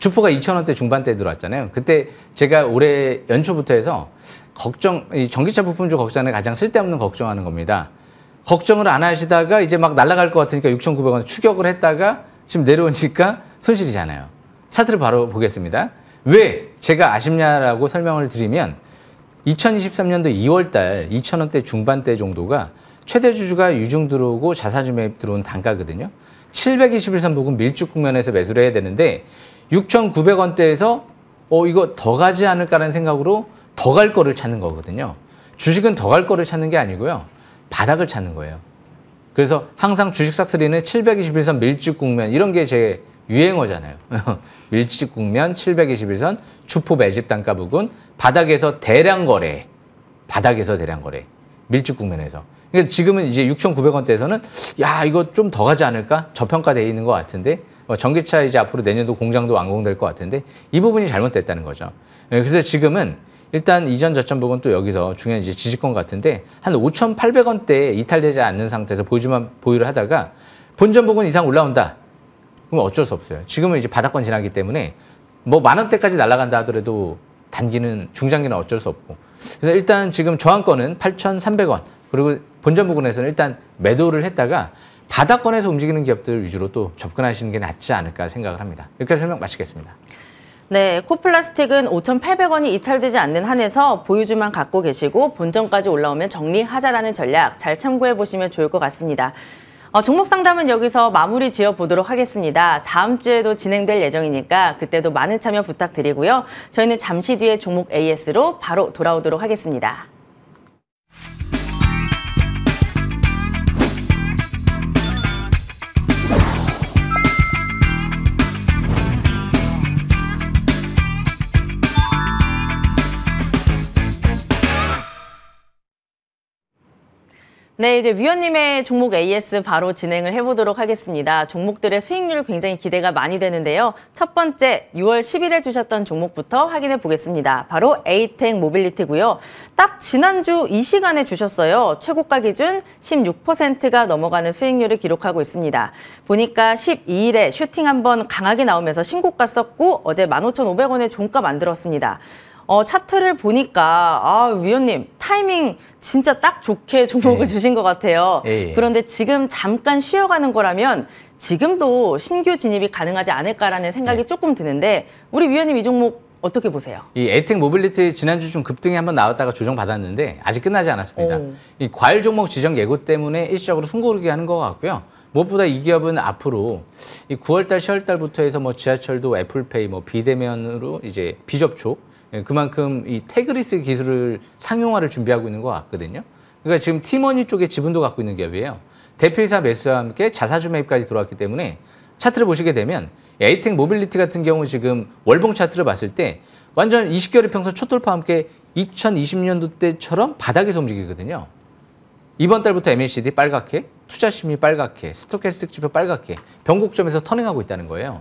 주포가 2,000원대 중반대 들어왔잖아요. 그때 제가 올해 연초부터 해서 걱정, 이 전기차 부품주 걱정에 가장 쓸데없는 걱정하는 겁니다. 걱정을 안 하시다가 이제 막 날아갈 것 같으니까 6,900원 추격을 했다가 지금 내려오니까 손실이잖아요. 차트를 바로 보겠습니다. 왜 제가 아쉽냐라고 설명을 드리면 2023년도 2월달 2천원대 중반대 정도가 최대 주주가 유중 들어오고 자사주 매입 들어온 단가거든요. 721선 부근 밀집 국면에서 매수를 해야 되는데 6,900원대에서 어 이거 더 가지 않을까라는 생각으로 더 갈 거를 찾는 거거든요. 주식은 더 갈 거를 찾는 게 아니고요. 바닥을 찾는 거예요. 그래서 항상 주식 싹쓸이는 721선 밀집 국면 이런 게 제 유행어잖아요. 밀집 국면 721선 주포 매집 단가 부근 바닥에서 대량 거래. 바닥에서 대량 거래. 밀집 국면에서. 그러니까 지금은 이제 6,900원대에서는 야, 이거 좀 더 가지 않을까? 저평가돼 있는 것 같은데. 뭐 전기차 이제 앞으로 내년도 공장도 완공될 것 같은데 이 부분이 잘못됐다는 거죠. 예, 그래서 지금은 일단 이전 저점 부분 또 여기서 중요한 이제 지지권 같은데 한 5,800원대에 이탈되지 않는 상태에서 보지만 보유를 하다가 본전 부분 이상 올라온다. 그럼 어쩔 수 없어요. 지금은 이제 바닥권 지나기 때문에 뭐 만 원대까지 날아간다 하더라도 단기는 중장기는 어쩔 수 없고 그래서 일단 지금 저항권은 8,300원 그리고 본전 부근에서는 일단 매도를 했다가 바닥권에서 움직이는 기업들 위주로 또 접근하시는 게 낫지 않을까 생각을 합니다. 이렇게 설명 마치겠습니다. 네, 코플라스틱은 5,800원이 이탈되지 않는 한에서 보유주만 갖고 계시고 본전까지 올라오면 정리하자라는 전략 잘 참고해 보시면 좋을 것 같습니다. 어, 종목 상담은 여기서 마무리 지어 보도록 하겠습니다. 다음 주에도 진행될 예정이니까 그때도 많은 참여 부탁드리고요. 저희는 잠시 뒤에 종목 AS로 바로 돌아오도록 하겠습니다. 네, 이제 위원님의 종목 AS 바로 진행을 해보도록 하겠습니다. 종목들의 수익률 굉장히 기대가 많이 되는데요. 첫 번째, 6월 10일에 주셨던 종목부터 확인해 보겠습니다. 바로 에이텍 모빌리티고요. 딱 지난주 이 시간에 주셨어요. 최고가 기준 16%가 넘어가는 수익률을 기록하고 있습니다. 보니까 12일에 슈팅 한번 강하게 나오면서 신고가 썼고 어제 1 5 5 0 0원의 종가 만들었습니다. 어, 차트를 보니까 아 위원님 타이밍 진짜 딱 좋게 종목을 예. 주신 것 같아요. 예, 예. 그런데 지금 잠깐 쉬어가는 거라면 지금도 신규 진입이 가능하지 않을까라는 생각이 예. 조금 드는데 우리 위원님 이 종목 어떻게 보세요? 이 에틱 이 모빌리티 지난주 좀 급등이 한번 나왔다가 조정받았는데 아직 끝나지 않았습니다. 오. 이 과일 종목 지정 예고 때문에 일시적으로 숨고르기 하는 것 같고요. 무엇보다 이 기업은 앞으로 이 9월달, 10월달부터 해서 뭐 지하철도 애플페이, 뭐 비대면으로 이제 비접촉 예, 그만큼 이 테그리스 기술을 상용화를 준비하고 있는 것 같거든요. 그러니까 지금 티머니 쪽에 지분도 갖고 있는 기업이에요. 대표이사 매수와 함께 자사주 매입까지 들어왔기 때문에 차트를 보시게 되면 에이텍 모빌리티 같은 경우 지금 월봉 차트를 봤을 때 완전 20개월의 평선 초돌파 함께 2020년도 때처럼 바닥에서 움직이거든요. 이번 달부터 MACD 빨갛게, 투자심이 빨갛게, 스토캐스틱 지표 빨갛게, 변곡점에서 터닝하고 있다는 거예요.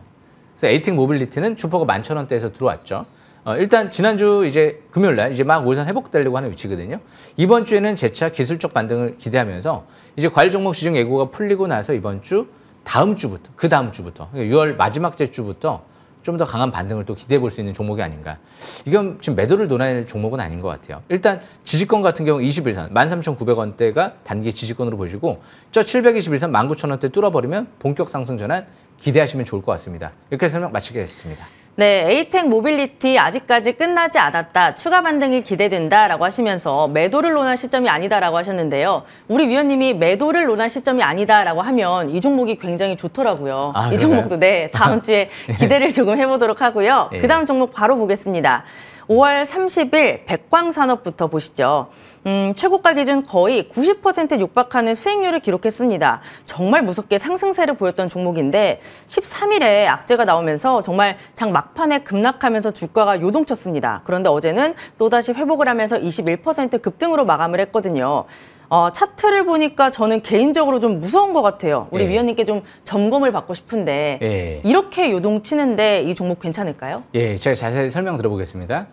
그래서 에이틱 모빌리티는 주포가 11,000원대에서 들어왔죠. 어, 일단 지난주 이제 금요일 날 이제 막 오선 회복되려고 하는 위치거든요. 이번 주에는 재차 기술적 반등을 기대하면서 이제 과일 종목 시중 예고가 풀리고 나서 이번 주 다음 주부터 그 다음 주부터 6월 그러니까 마지막 주부터 좀 더 강한 반등을 또 기대해 볼 수 있는 종목이 아닌가. 이건 지금 매도를 논할 종목은 아닌 것 같아요. 일단 지지권 같은 경우 21선 13,900원대가 단기 지지권으로 보시고 저 721선 19,000원대 뚫어버리면 본격 상승 전환 기대하시면 좋을 것 같습니다. 이렇게 설명 마치겠습니다. 네, 에이텍 모빌리티 아직까지 끝나지 않았다. 추가 반등이 기대된다라고 하시면서 매도를 논할 시점이 아니다라고 하셨는데요. 우리 위원님이 매도를 논할 시점이 아니다라고 하면 이 종목이 굉장히 좋더라고요. 아, 이 종목도 네, 다음 주에 예. 기대를 조금 해보도록 하고요. 예. 그 다음 종목 바로 보겠습니다. 5월 30일 백광산업부터 보시죠. 음, 최고가 기준 거의 90% 육박하는 수익률을 기록했습니다. 정말 무섭게 상승세를 보였던 종목인데 13일에 악재가 나오면서 정말 장 막판에 급락하면서 주가가 요동쳤습니다. 그런데 어제는 또다시 회복을 하면서 21% 급등으로 마감을 했거든요. 어, 차트를 보니까 저는 개인적으로 좀 무서운 것 같아요. 우리 예. 위원님께 좀 점검을 받고 싶은데 예. 이렇게 요동치는데 이 종목 괜찮을까요? 예, 제가 자세히 설명 들어보겠습니다.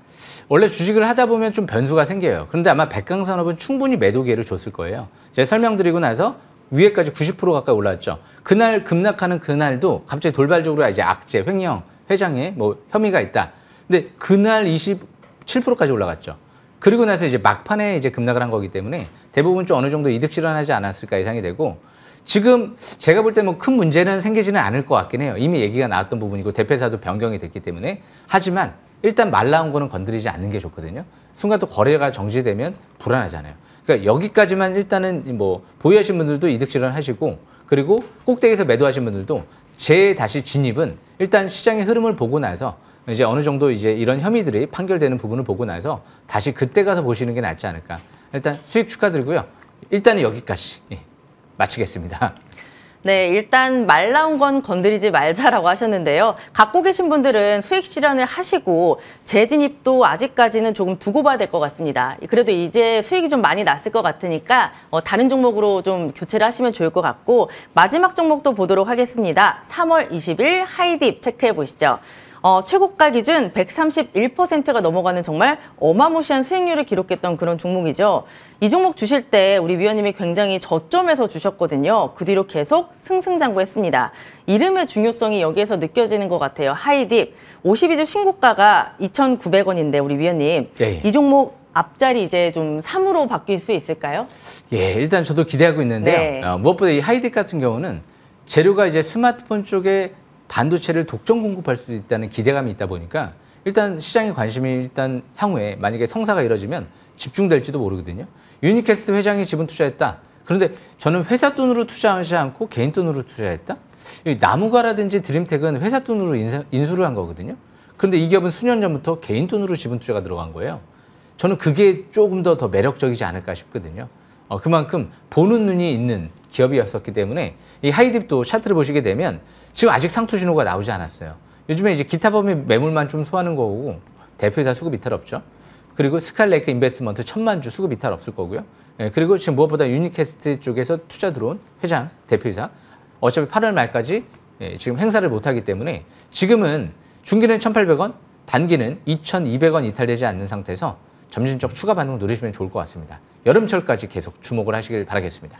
원래 주식을 하다 보면 좀 변수가 생겨요. 그런데 아마 백강산업은 충분히 매도 기회를 줬을 거예요. 제가 설명드리고 나서 위에까지 90% 가까이 올라왔죠. 그날 급락하는 그날도 갑자기 돌발적으로 이제 악재, 횡령, 회장에 뭐 혐의가 있다. 근데 그날 27%까지 올라갔죠. 그리고 나서 이제 막판에 이제 급락을 한 거기 때문에 대부분 좀 어느 정도 이득 실현하지 않았을까 예상이 되고 지금 제가 볼 때 뭐 큰 문제는 생기지는 않을 것 같긴 해요. 이미 얘기가 나왔던 부분이고 대표사도 변경이 됐기 때문에 하지만 일단 말 나온 거는 건드리지 않는 게 좋거든요. 순간 또 거래가 정지되면 불안하잖아요. 그러니까 여기까지만 일단은 뭐 보유하신 분들도 이득 실현하시고 그리고 꼭대기에서 매도하신 분들도 재 다시 진입은 일단 시장의 흐름을 보고 나서 이제 어느 정도 이제 이런 혐의들이 판결되는 부분을 보고 나서 다시 그때 가서 보시는 게 낫지 않을까. 일단 수익 축하드리고요. 일단은 여기까지 예, 마치겠습니다. 네, 일단 말 나온 건 건드리지 말자라고 하셨는데요. 갖고 계신 분들은 수익 실현을 하시고 재진입도 아직까지는 조금 두고 봐야 될 것 같습니다. 그래도 이제 수익이 좀 많이 났을 것 같으니까 어, 다른 종목으로 좀 교체를 하시면 좋을 것 같고 마지막 종목도 보도록 하겠습니다. 3월 20일 하이딥 체크해 보시죠. 어, 최고가 기준 131%가 넘어가는 정말 어마무시한 수익률을 기록했던 그런 종목이죠. 이 종목 주실 때 우리 위원님이 굉장히 저점에서 주셨거든요. 그 뒤로 계속 승승장구했습니다. 이름의 중요성이 여기에서 느껴지는 것 같아요. 하이딥 52주 신고가가 2,900원인데 우리 위원님 예, 예. 이 종목 앞자리 이제 좀 3으로 바뀔 수 있을까요? 예, 일단 저도 기대하고 있는데요. 네. 어, 무엇보다 이 하이딥 같은 경우는 재료가 이제 스마트폰 쪽에 반도체를 독점 공급할 수 있다는 기대감이 있다 보니까 일단 시장의 관심이 일단 향후에 만약에 성사가 이뤄지면 집중될지도 모르거든요. 유니캐스트 회장이 지분 투자했다. 그런데 저는 회사 돈으로 투자하지 않고 개인 돈으로 투자했다? 나무가라든지 드림텍은 회사 돈으로 인수를 한 거거든요. 그런데 이 기업은 수년 전부터 개인 돈으로 지분 투자가 들어간 거예요. 저는 그게 조금 더 더 매력적이지 않을까 싶거든요. 어, 그만큼 보는 눈이 있는 기업이었었기 때문에 이 하이딥도 차트를 보시게 되면 지금 아직 상투 신호가 나오지 않았어요. 요즘에 이제 기타 범위 매물만 좀 소화하는 거고 대표이사 수급 이탈 없죠. 그리고 스칼레이크 그 인베스먼트 천만주 수급 이탈 없을 거고요. 예, 그리고 지금 무엇보다 유니캐스트 쪽에서 투자 들어온 회장, 대표이사 어차피 8월 말까지 예, 지금 행사를 못하기 때문에 지금은 중기는 1,800원, 단기는 2,200원 이탈되지 않는 상태에서 점진적 추가 반응 노리시면 좋을 것 같습니다. 여름철까지 계속 주목을 하시길 바라겠습니다.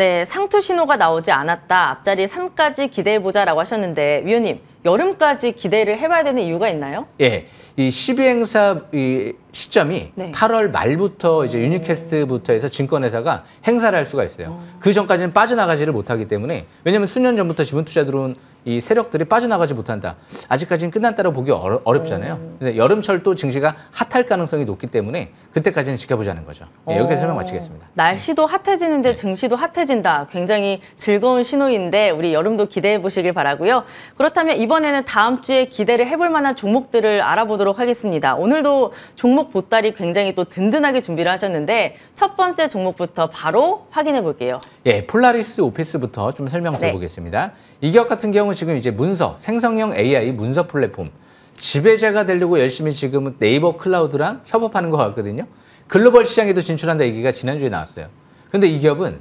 네, 상투 신호가 나오지 않았다. 앞자리 3까지 기대해보자 라고 하셨는데 위원님 여름까지 기대를 해봐야 되는 이유가 있나요? 예. 이 시비행사 이 시점이 네. 8월 말부터 이제 유니캐스트부터 해서 증권회사가 행사를 할 수가 있어요. 오. 그 전까지는 빠져나가지를 못하기 때문에 왜냐하면 수년 전부터 지분 투자 들어온 이 세력들이 빠져나가지 못한다. 아직까지는 끝난다고 보기 어려, 어렵잖아요. 음. 근데 여름철 또 증시가 핫할 가능성이 높기 때문에 그때까지는 지켜보자는 거죠. 네, 예, 여기서 설명 마치겠습니다. 어, 날씨도 핫해지는데 네. 증시도 핫해진다. 굉장히 즐거운 신호인데 우리 여름도 기대해 보시길 바라고요. 그렇다면 이번에는 다음 주에 기대를 해볼 만한 종목들을 알아보도록 하겠습니다. 오늘도 종목 보따리 굉장히 또 든든하게 준비를 하셨는데 첫 번째 종목부터 바로 확인해 볼게요. 예, 폴라리스 오피스부터 좀 설명 드려보겠습니다. 네. 이 기업 같은 경우 지금 이제 문서, 생성형 AI 문서 플랫폼 지배자가 되려고 열심히 지금 네이버 클라우드랑 협업하는 것 같거든요. 글로벌 시장에도 진출한다 얘기가 지난주에 나왔어요. 근데 이 기업은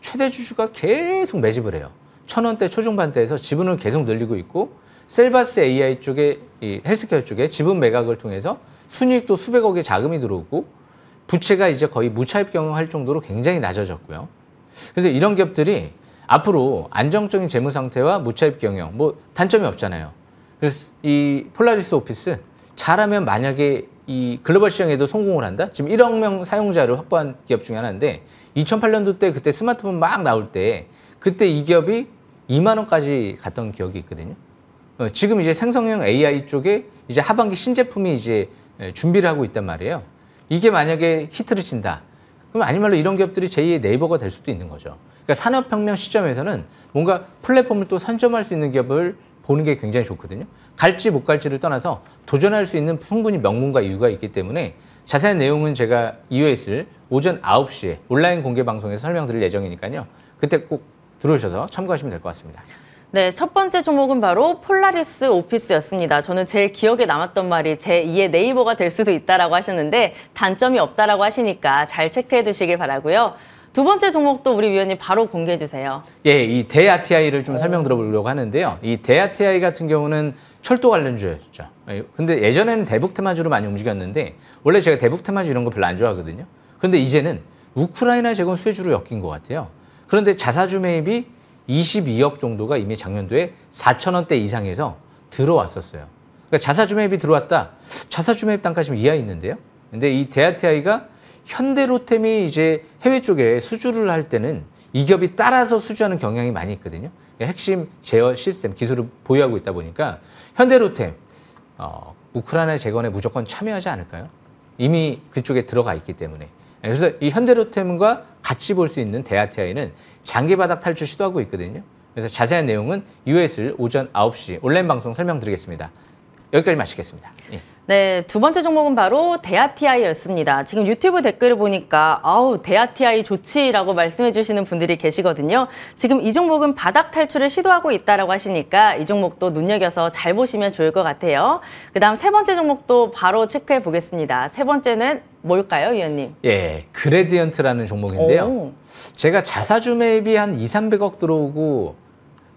최대 주주가 계속 매집을 해요. 천 원대 초중반대에서 지분을 계속 늘리고 있고 셀바스 AI 쪽에 이 헬스케어 쪽에 지분 매각을 통해서 순익도 수백억의 자금이 들어오고 부채가 이제 거의 무차입 경영할 정도로 굉장히 낮아졌고요. 그래서 이런 기업들이 앞으로 안정적인 재무 상태와 무차입 경영 뭐 단점이 없잖아요. 그래서 이 폴라리스 오피스 잘하면 만약에 이 글로벌 시장에도 성공을 한다? 지금 1억 명 사용자를 확보한 기업 중에 하나인데 2008년도 때 그때 스마트폰 막 나올 때 그때 이 기업이 2만 원까지 갔던 기억이 있거든요. 어, 지금 이제 생성형 AI 쪽에 이제 하반기 신제품이 이제 준비를 하고 있단 말이에요. 이게 만약에 히트를 친다. 그럼 아니 말로 이런 기업들이 제2의 네이버가 될 수도 있는 거죠. 그러니까 산업혁명 시점에서는 뭔가 플랫폼을 또 선점할 수 있는 기업을 보는 게 굉장히 좋거든요. 갈지 못 갈지를 떠나서 도전할 수 있는 충분히 명문과 이유가 있기 때문에 자세한 내용은 제가 EOS를 오전 9시에 온라인 공개 방송에서 설명드릴 예정이니까요. 그때 꼭 들어오셔서 참고하시면 될 것 같습니다. 네, 첫 번째 종목은 바로 폴라리스 오피스였습니다. 저는 제일 기억에 남았던 말이 제2의 네이버가 될 수도 있다라고 하셨는데 단점이 없다라고 하시니까 잘 체크해 두시길 바라고요. 두 번째 종목도 우리 위원님 바로 공개해 주세요. 예, 이 대아티아이를 좀 설명 들어보려고 하는데요. 이 대아티아이 같은 경우는 철도 관련주였죠. 예, 근데 예전에는 대북 테마주로 많이 움직였는데 원래 제가 대북 테마주 이런 거 별로 안 좋아하거든요. 근데 이제는 우크라이나 재건 수혜주로 엮인 것 같아요. 그런데 자사주 매입이 22억 정도가 이미 작년도에 4천 원대 이상에서 들어왔었어요. 그러니까 자사주 매입이 들어왔다. 자사주 매입 단가 지금 이하 있는데요. 근데 이 대아티아이가 현대로템이 이제 해외 쪽에 수주를 할 때는 이 기업이 따라서 수주하는 경향이 많이 있거든요. 그러니까 핵심 제어 시스템 기술을 보유하고 있다 보니까 현대로템 어, 우크라이나 재건에 무조건 참여하지 않을까요? 이미 그쪽에 들어가 있기 때문에 예, 그래서 이 현대로템과 같이 볼 수 있는 대아티아이는 장기 바닥 탈출 시도하고 있거든요. 그래서 자세한 내용은 u s 일 오전 9시 온라인 방송 설명드리겠습니다. 여기까지 마치겠습니다. 예. 네, 두 번째 종목은 바로 대아티아이였습니다. 지금 유튜브 댓글을 보니까 아우 대아티아이 좋지라고 말씀해 주시는 분들이 계시거든요. 지금 이 종목은 바닥 탈출을 시도하고 있다라고 하시니까 이 종목도 눈여겨서 잘 보시면 좋을 것 같아요. 그다음 세 번째 종목도 바로 체크해 보겠습니다. 세 번째는 뭘까요, 위원님? 예, 그레디언트라는 종목인데요. 오. 제가 자사주 매입이 한 2, 300억 들어오고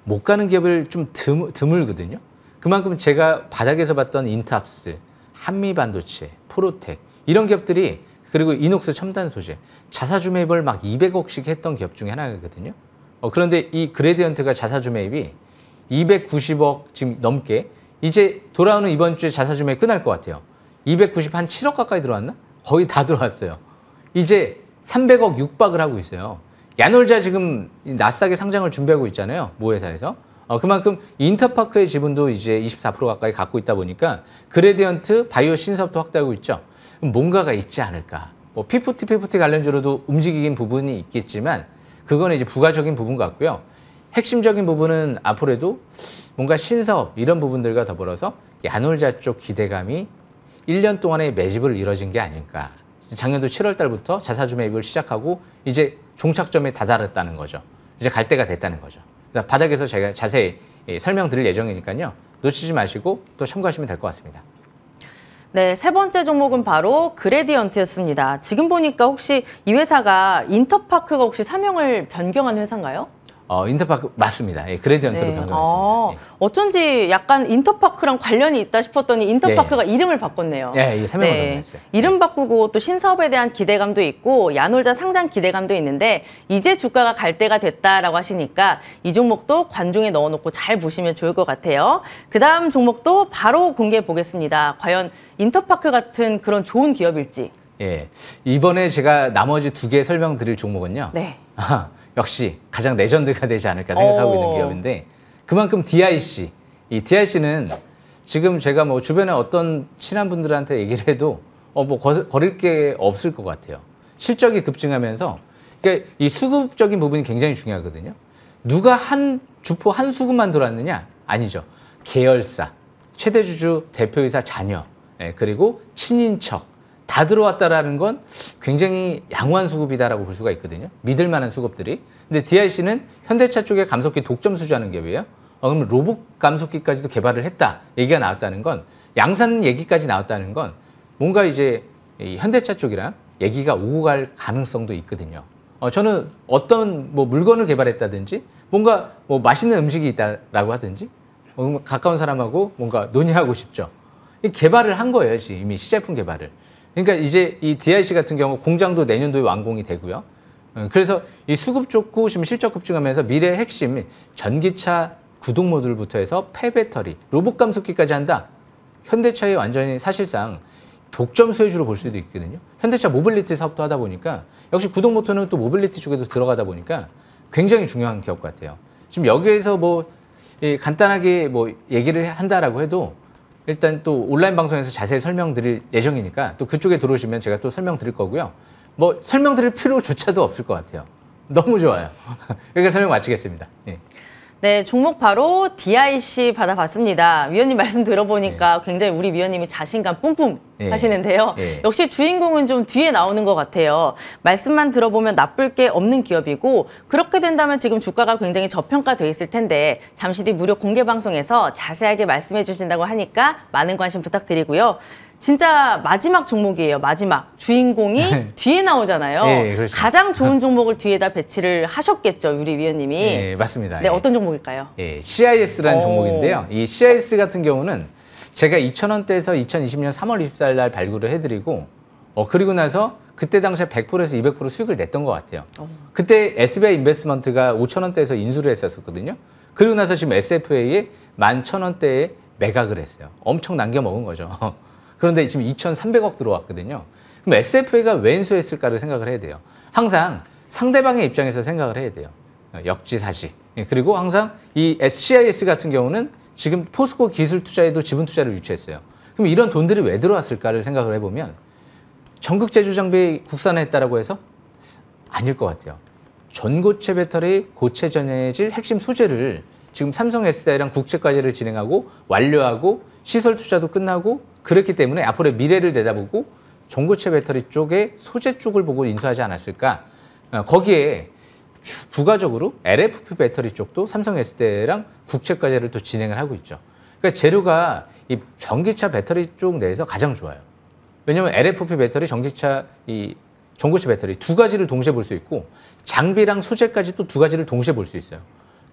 못 가는 기업을 좀 드물, 드물거든요. 그만큼 제가 바닥에서 봤던 인탑스 한미반도체, 프로텍 이런 기업들이 그리고 이녹스 첨단 소재 자사주 매입을 막 200억씩 했던 기업 중에 하나거든요. 어, 그런데 이 그레디언트가 자사주 매입이 290억 지금 넘게 이제 돌아오는 이번 주에 자사주 매입 끝날 것 같아요. 290 한 7억 가까이 들어왔나? 거의 다 들어왔어요. 이제 300억 육박을 하고 있어요. 야놀자 지금 나싸게 상장을 준비하고 있잖아요. 모회사에서. 어, 그만큼 인터파크의 지분도 이제 24% 가까이 갖고 있다 보니까 그레디언트 바이오 신사업도 확대하고 있죠. 뭔가가 있지 않을까. 뭐 피프티 피프티 관련주로도 움직이긴 부분이 있겠지만 그건 이제 부가적인 부분 같고요. 핵심적인 부분은 앞으로도 뭔가 신사업 이런 부분들과 더불어서 야놀자 쪽 기대감이 1년 동안의 매집을 이뤄진 게 아닐까. 작년도 7월 달부터 자사주 매입을 시작하고 이제 종착점에 다다랐다는 거죠. 이제 갈 때가 됐다는 거죠. 바닥에서 제가 자세히 예, 설명드릴 예정이니까요. 놓치지 마시고 또 참고하시면 될 것 같습니다. 네, 세 번째 종목은 바로 그레디언트였습니다. 지금 보니까 혹시 이 회사가 인터파크가 혹시 사명을 변경한 회사인가요? 어, 인터파크 맞습니다. 예, 그레디언트로 네. 변경했습니다. 어, 예. 어쩐지 약간 인터파크랑 관련이 있다 싶었더니 인터파크가 예. 이름을 바꿨네요. 예, 네. 예, 세명을 네. 변했어요 이름 바꾸고 또 신사업에 대한 기대감도 있고 야놀자 상장 기대감도 있는데 이제 주가가 갈 때가 됐다라고 하시니까 이 종목도 관중에 넣어놓고 잘 보시면 좋을 것 같아요. 그 다음 종목도 바로 공개해 보겠습니다. 과연 인터파크 같은 그런 좋은 기업일지. 예, 이번에 제가 나머지 두 개 설명드릴 종목은요. 네. 역시 가장 레전드가 되지 않을까 생각하고 오. 있는 어. 기업인데 그만큼 DIC 이 DIC는 지금 제가 뭐 주변에 어떤 친한 분들한테 얘기를 해도 어 뭐 거릴 게 없을 것 같아요. 실적이 급증하면서 그러니까 이 수급적인 부분이 굉장히 중요하거든요. 누가 한 주포 한 수급만 돌았느냐? 아니죠. 계열사, 최대 주주 대표이사 자녀, 예, 그리고 친인척 다 들어왔다라는 건 굉장히 양호한 수급이다라고 볼 수가 있거든요. 믿을 만한 수급들이. 근데 DIC는 현대차 쪽에 감속기 독점 수주하는 게 왜요? 어, 그럼 로봇 감속기까지도 개발을 했다 얘기가 나왔다는 건 양산 얘기까지 나왔다는 건 뭔가 이제 이 현대차 쪽이랑 얘기가 오고 갈 가능성도 있거든요. 어, 저는 어떤 뭐 물건을 개발했다든지 뭔가 뭐 맛있는 음식이 있다라고 하든지 어, 가까운 사람하고 뭔가 논의하고 싶죠. 개발을 한 거예요, 지금 이미 시제품 개발을. 그러니까 이제 이 DIC 같은 경우 공장도 내년도에 완공이 되고요. 어, 그래서 이 수급 좋고 지금 실적 급증하면서 미래 핵심 전기차 구동 모듈부터 해서 폐배터리, 로봇 감속기까지 한다. 현대차의 완전히 사실상 독점 소유주로 볼 수도 있거든요. 현대차 모빌리티 사업도 하다 보니까 역시 구동 모터는 또 모빌리티 쪽에도 들어가다 보니까 굉장히 중요한 기업 같아요. 지금 여기에서 뭐 간단하게 뭐 얘기를 한다라고 해도 일단 또 온라인 방송에서 자세히 설명드릴 예정이니까 또 그쪽에 들어오시면 제가 또 설명드릴 거고요. 뭐 설명드릴 필요조차도 없을 것 같아요. 너무 좋아요. 여기서 설명 마치겠습니다. 예. 네, 종목 바로 DIC 받아봤습니다. 위원님 말씀 들어보니까 네. 굉장히 우리 위원님이 자신감 뿜뿜 네. 하시는데요. 네. 역시 주인공은 좀 뒤에 나오는 것 같아요. 말씀만 들어보면 나쁠 게 없는 기업이고 그렇게 된다면 지금 주가가 굉장히 저평가돼 있을 텐데 잠시 뒤 무료 공개 방송에서 자세하게 말씀해 주신다고 하니까 많은 관심 부탁드리고요. 진짜 마지막 종목이에요. 마지막 주인공이 네. 뒤에 나오잖아요. 예, 예, 그렇죠. 가장 좋은 종목을 뒤에다 배치를 하셨겠죠, 유리 위원님이. 예, 맞습니다. 네, 예. 어떤 종목일까요? 예, CIS라는 오. 어. 종목인데요. 이 CIS 같은 경우는 제가 2천원대에서 2020년 3월 24일 날 발굴을 해드리고, 어 그리고 나서 그때 당시에 100%에서 200% 수익을 냈던 것 같아요. 오. 어. 그때 SBI 인베스먼트가 5천원대에서 인수를 했었거든요. 그리고 나서 지금 SFA에 11,000원대에 매각을 했어요. 엄청 남겨 먹은 거죠. 그런데 지금 2,300억 들어왔거든요. 그럼 SFA가 왼 인수했을까를 생각을 해야 돼요. 항상 상대방의 입장에서 생각을 해야 돼요. 역지사지. 예, 그리고 항상 이 SCIS 같은 경우는 지금 포스코 기술 투자에도 지분 투자를 유치했어요. 그럼 이런 돈들이 왜 들어왔을까를 생각을 해보면 전국 제조 장비 국산화했다라고 해서 아닐 것 같아요. 전고체 배터리 고체 전해질 핵심 소재를 지금 삼성 SDI랑 국제과제를 진행하고 완료하고 시설 투자도 끝나고 그렇기 때문에 앞으로의 미래를 내다보고 전고체 배터리 쪽에 소재 쪽을 보고 인수하지 않았을까 어, 거기에 부가적으로 LFP 배터리 쪽도 삼성 S대랑 국책 과제를 또 진행을 하고 있죠. 그러니까 재료가 이 전기차 배터리 쪽 내에서 가장 좋아요. 왜냐하면 LFP 배터리, 전기차 이 전고체 배터리 두 가지를 동시에 볼 수 있고 장비랑 소재까지 또 두 가지를 동시에 볼 수 있어요.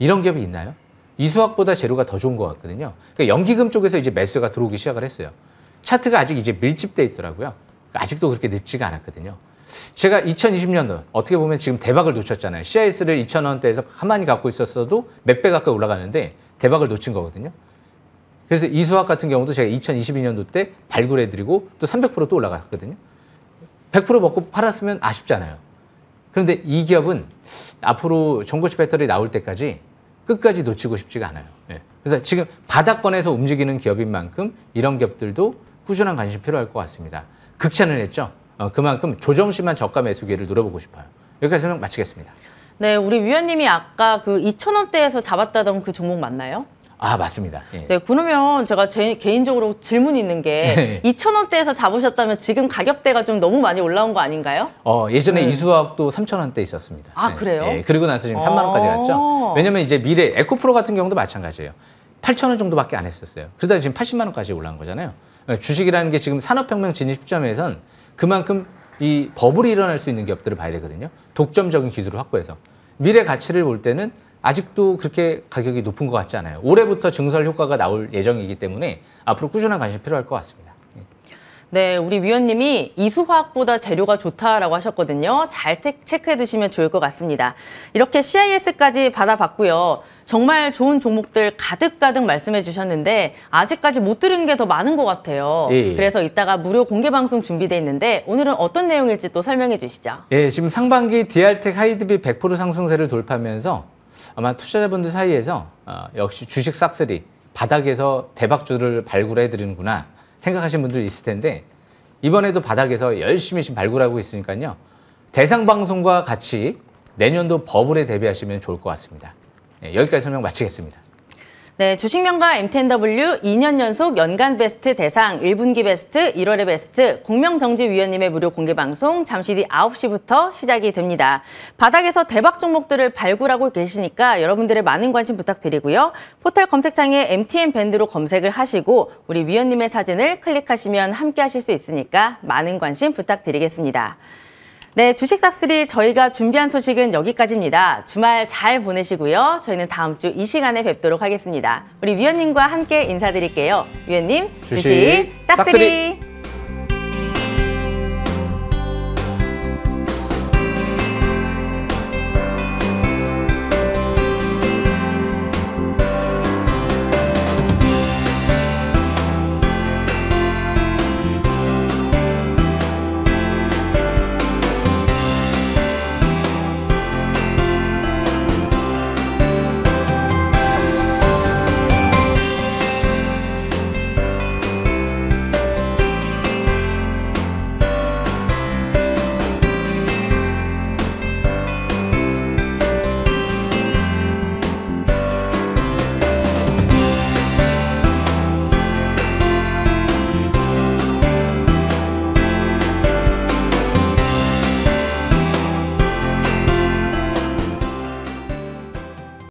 이런 기업이 있나요? 이수학보다 재료가 더 좋은 것 같거든요. 그러니까 연기금 쪽에서 이제 매수가 들어오기 시작을 했어요. 차트가 아직 이제 밀집돼 있더라고요. 그러니까 아직도 그렇게 늦지가 않았거든요. 제가 2020년도 어떻게 보면 지금 대박을 놓쳤잖아요. CIS를 2,000원대에서 가만히 갖고 있었어도 몇 배 가까이 올라가는데 대박을 놓친 거거든요. 그래서 이수학 같은 경우도 제가 2022년도 때 발굴해드리고 또 300%또 올라갔거든요. 100% 먹고 팔았으면 아쉽잖아요. 그런데 이 기업은 앞으로 전고체 배터리 나올 때까지 끝까지 놓치고 싶지가 않아요. 예. 그래서 지금 바닥권에서 움직이는 기업인 만큼 이런 기업들도 꾸준한 관심 필요할 것 같습니다. 극찬을 했죠. 어, 그만큼 조정심한 저가 매수기를 노려보고 싶어요. 여기까지 설명 마치겠습니다. 네, 우리 위원님이 아까 그 2,000원대에서 잡았다던 그 종목 맞나요? 아 맞습니다. 예. 네 그러면 제가 제, 개인적으로 질문이 있는 게 2천 원대에서 잡으셨다면 지금 가격대가 좀 너무 많이 올라온 거 아닌가요? 어 예전에 네. 이수학도 3천 원대 있었습니다. 아 네. 그래요? 예, 그리고 나서 지금 3만 원까지 아. 갔죠. 왜냐면 이제 미래 에코프로 같은 경우도 마찬가지예요. 8천 원 정도밖에 안 했었어요. 그러다 지금 80만 원까지 올라온 거잖아요. 예, 주식이라는 게 지금 산업혁명 진입 시점에선 그만큼 이 버블이 일어날 수 있는 기업들을 봐야 되거든요. 독점적인 기술을 확보해서 미래 가치를 볼 때는 아직도 그렇게 가격이 높은 것 같지 않아요. 올해부터 증설 효과가 나올 예정이기 때문에 앞으로 꾸준한 관심 필요할 것 같습니다. 예. 네, 우리 위원님이 이수화학보다 재료가 좋다라고 하셨거든요. 잘 체크해 두시면 좋을 것 같습니다. 이렇게 CIS까지 받아봤고요. 정말 좋은 종목들 가득가득 말씀해 주셨는데 아직까지 못 들은 게 더 많은 것 같아요. 예, 예. 그래서 이따가 무료 공개 방송 준비돼 있는데 오늘은 어떤 내용일지 또 설명해 주시죠. 예, 지금 상반기 d r 텍 하이드비 100% 상승세를 돌파하면서 아마 투자자분들 사이에서 어, 역시 주식 싹쓸이 바닥에서 대박주를 발굴해 드리는구나 생각하신 분들 있을 텐데 이번에도 바닥에서 열심히 지금 발굴하고 있으니까요. 대상 방송과 같이 내년도 버블에 대비하시면 좋을 것 같습니다. 예, 여기까지 설명 마치겠습니다. 네, 주식명가 MTNW 2년 연속 연간 베스트 대상, 1분기 베스트, 1월의 베스트, 공명정지위원님의 무료 공개 방송 잠시 뒤 9시부터 시작이 됩니다. 바닥에서 대박 종목들을 발굴하고 계시니까 여러분들의 많은 관심 부탁드리고요. 포털 검색창에 MTN 밴드로 검색을 하시고 우리 위원님의 사진을 클릭하시면 함께 하실 수 있으니까 많은 관심 부탁드리겠습니다. 네, 주식사스리 저희가 준비한 소식은 여기까지입니다. 주말 잘 보내시고요. 저희는 다음 주 이 시간에 뵙도록 하겠습니다. 우리 위원님과 함께 인사드릴게요. 위원님, 주식, 주식 싹쓸이. 싹쓸이.